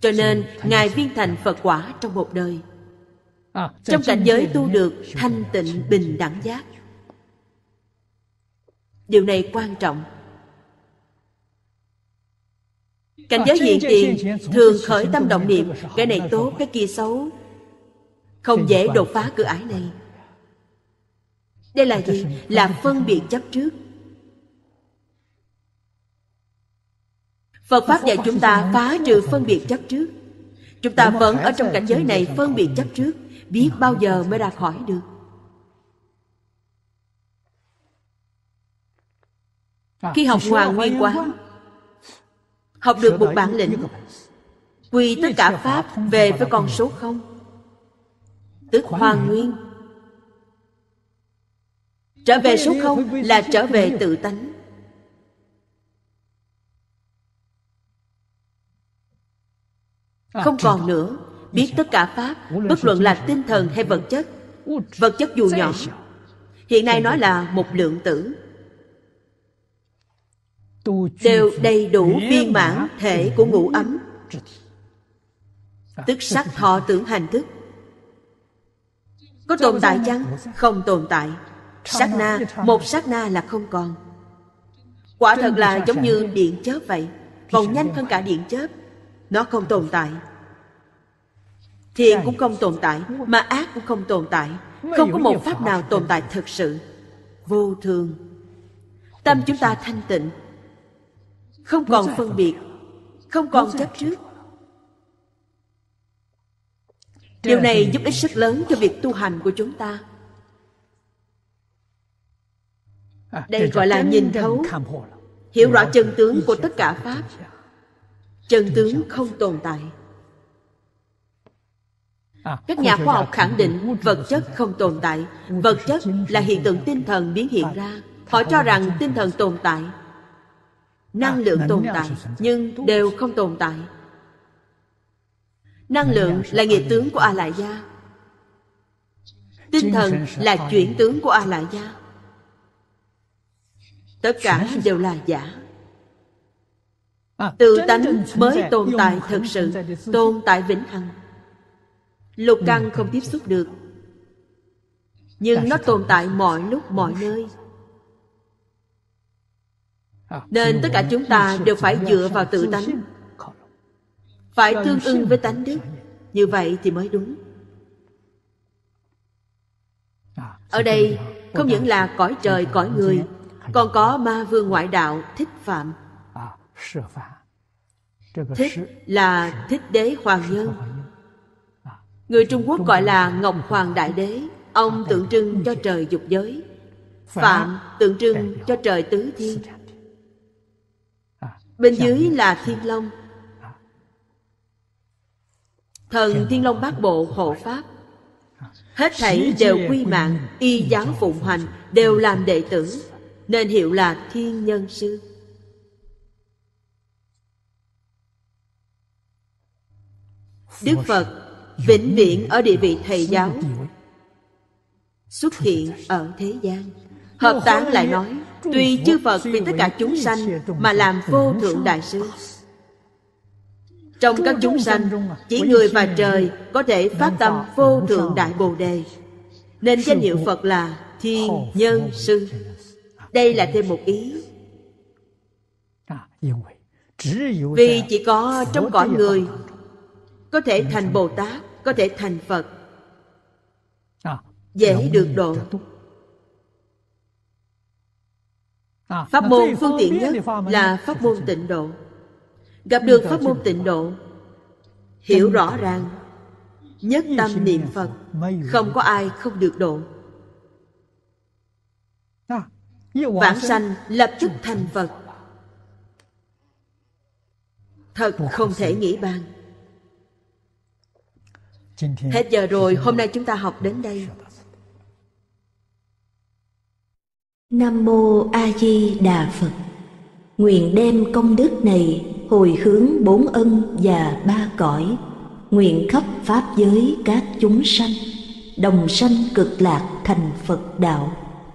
Cho nên, Ngài viên thành Phật quả trong một đời. À, trong cảnh giới tu được thanh tịnh bình đẳng giác. Điều này quan trọng. Cảnh à, giới hiện tiền thường khởi tâm động niệm, cái này tốt, cái kia xấu. Không dễ đột phá cửa ải này đây là gì là phân biệt chấp trước phật pháp dạy chúng ta phá trừ phân biệt chấp trước chúng ta vẫn ở trong cảnh giới này phân biệt chấp trước biết bao giờ mới ra khỏi được à, khi học hòa nguyên quán học được một bản lĩnh quy tất cả pháp về với con số không tức hoàn nguyên trở về số không là trở về tự tánh à, không còn nữa biết tất cả pháp bất luận là tinh thần hay vật chất vật chất dù nhỏ hiện nay nói là một lượng tử đều đầy đủ viên mãn thể của ngũ ấm tức sắc thọ tưởng hành thức có tồn tại chăng không tồn tại sát na một sát na là không còn quả thật là giống như điện chớp vậy còn nhanh hơn cả điện chớp nó không tồn tại thiện cũng không tồn tại mà ác cũng không tồn tại không có một pháp nào tồn tại thực sự vô thường tâm chúng ta thanh tịnh không còn phân biệt không còn chấp trước điều này giúp ích rất lớn cho việc tu hành của chúng ta À, đây gọi là nhìn thấu hiểu rõ chân tướng của tất cả pháp chân tướng không tồn tại à, các nhà khoa học khẳng định vật chất không tồn tại vật chất là hiện tượng tinh thần biến hiện ra họ cho rằng tinh thần tồn tại à, năng lượng tồn tại nhưng đều không tồn tại năng lượng là nghiệp tướng của a lại gia tinh thần là chuyển tướng của a lại gia tất cả đều là giả à, tự tánh mới tồn tại thật sự tồn tại vĩnh hằng lục ừ. căn không tiếp xúc được nhưng nó tồn tại mọi lúc mọi nơi à, nên tất cả chúng ta đều phải dựa vào tự tánh phải tương ưng với tánh đức như vậy thì mới đúng à, ở đây không những là cõi trời cõi người còn có ma vương ngoại đạo thích phạm thích là thích đế hoàng nhân người trung quốc gọi là ngọc hoàng đại đế ông tượng trưng cho trời dục giới phạm tượng trưng cho trời tứ thiên bên dưới là thiên long thần thiên long bát bộ hộ pháp hết thảy đều quy mạng y giáo phụng hành đều làm đệ tử nên hiệu là thiên nhân sư đức phật vĩnh viễn ở địa vị thầy giáo xuất hiện ở thế gian hợp tán lại nói tuy chư phật vì tất cả chúng sanh mà làm vô thượng đại sư trong các chúng sanh chỉ người và trời có thể phát tâm vô thượng đại bồ đề nên danh hiệu phật là thiên nhân sư đây là thêm một ý ah, vì chỉ có trong cõi người có thể thành bồ tát có thể thành phật ah, dễ được độ ah, pháp môn phương tiện nhất là pháp môn tịnh độ gặp được pháp môn tịnh độ hiểu rõ ràng nhất tâm niệm phật không có ai không được độ vãng sanh lập tức thành phật thật không thể nghĩ bàn hết giờ rồi hôm nay chúng ta học đến đây nam mô a di đà phật nguyện đem công đức này hồi hướng bốn ân và ba cõi nguyện khắp pháp giới các chúng sanh đồng sanh cực lạc thành phật đạo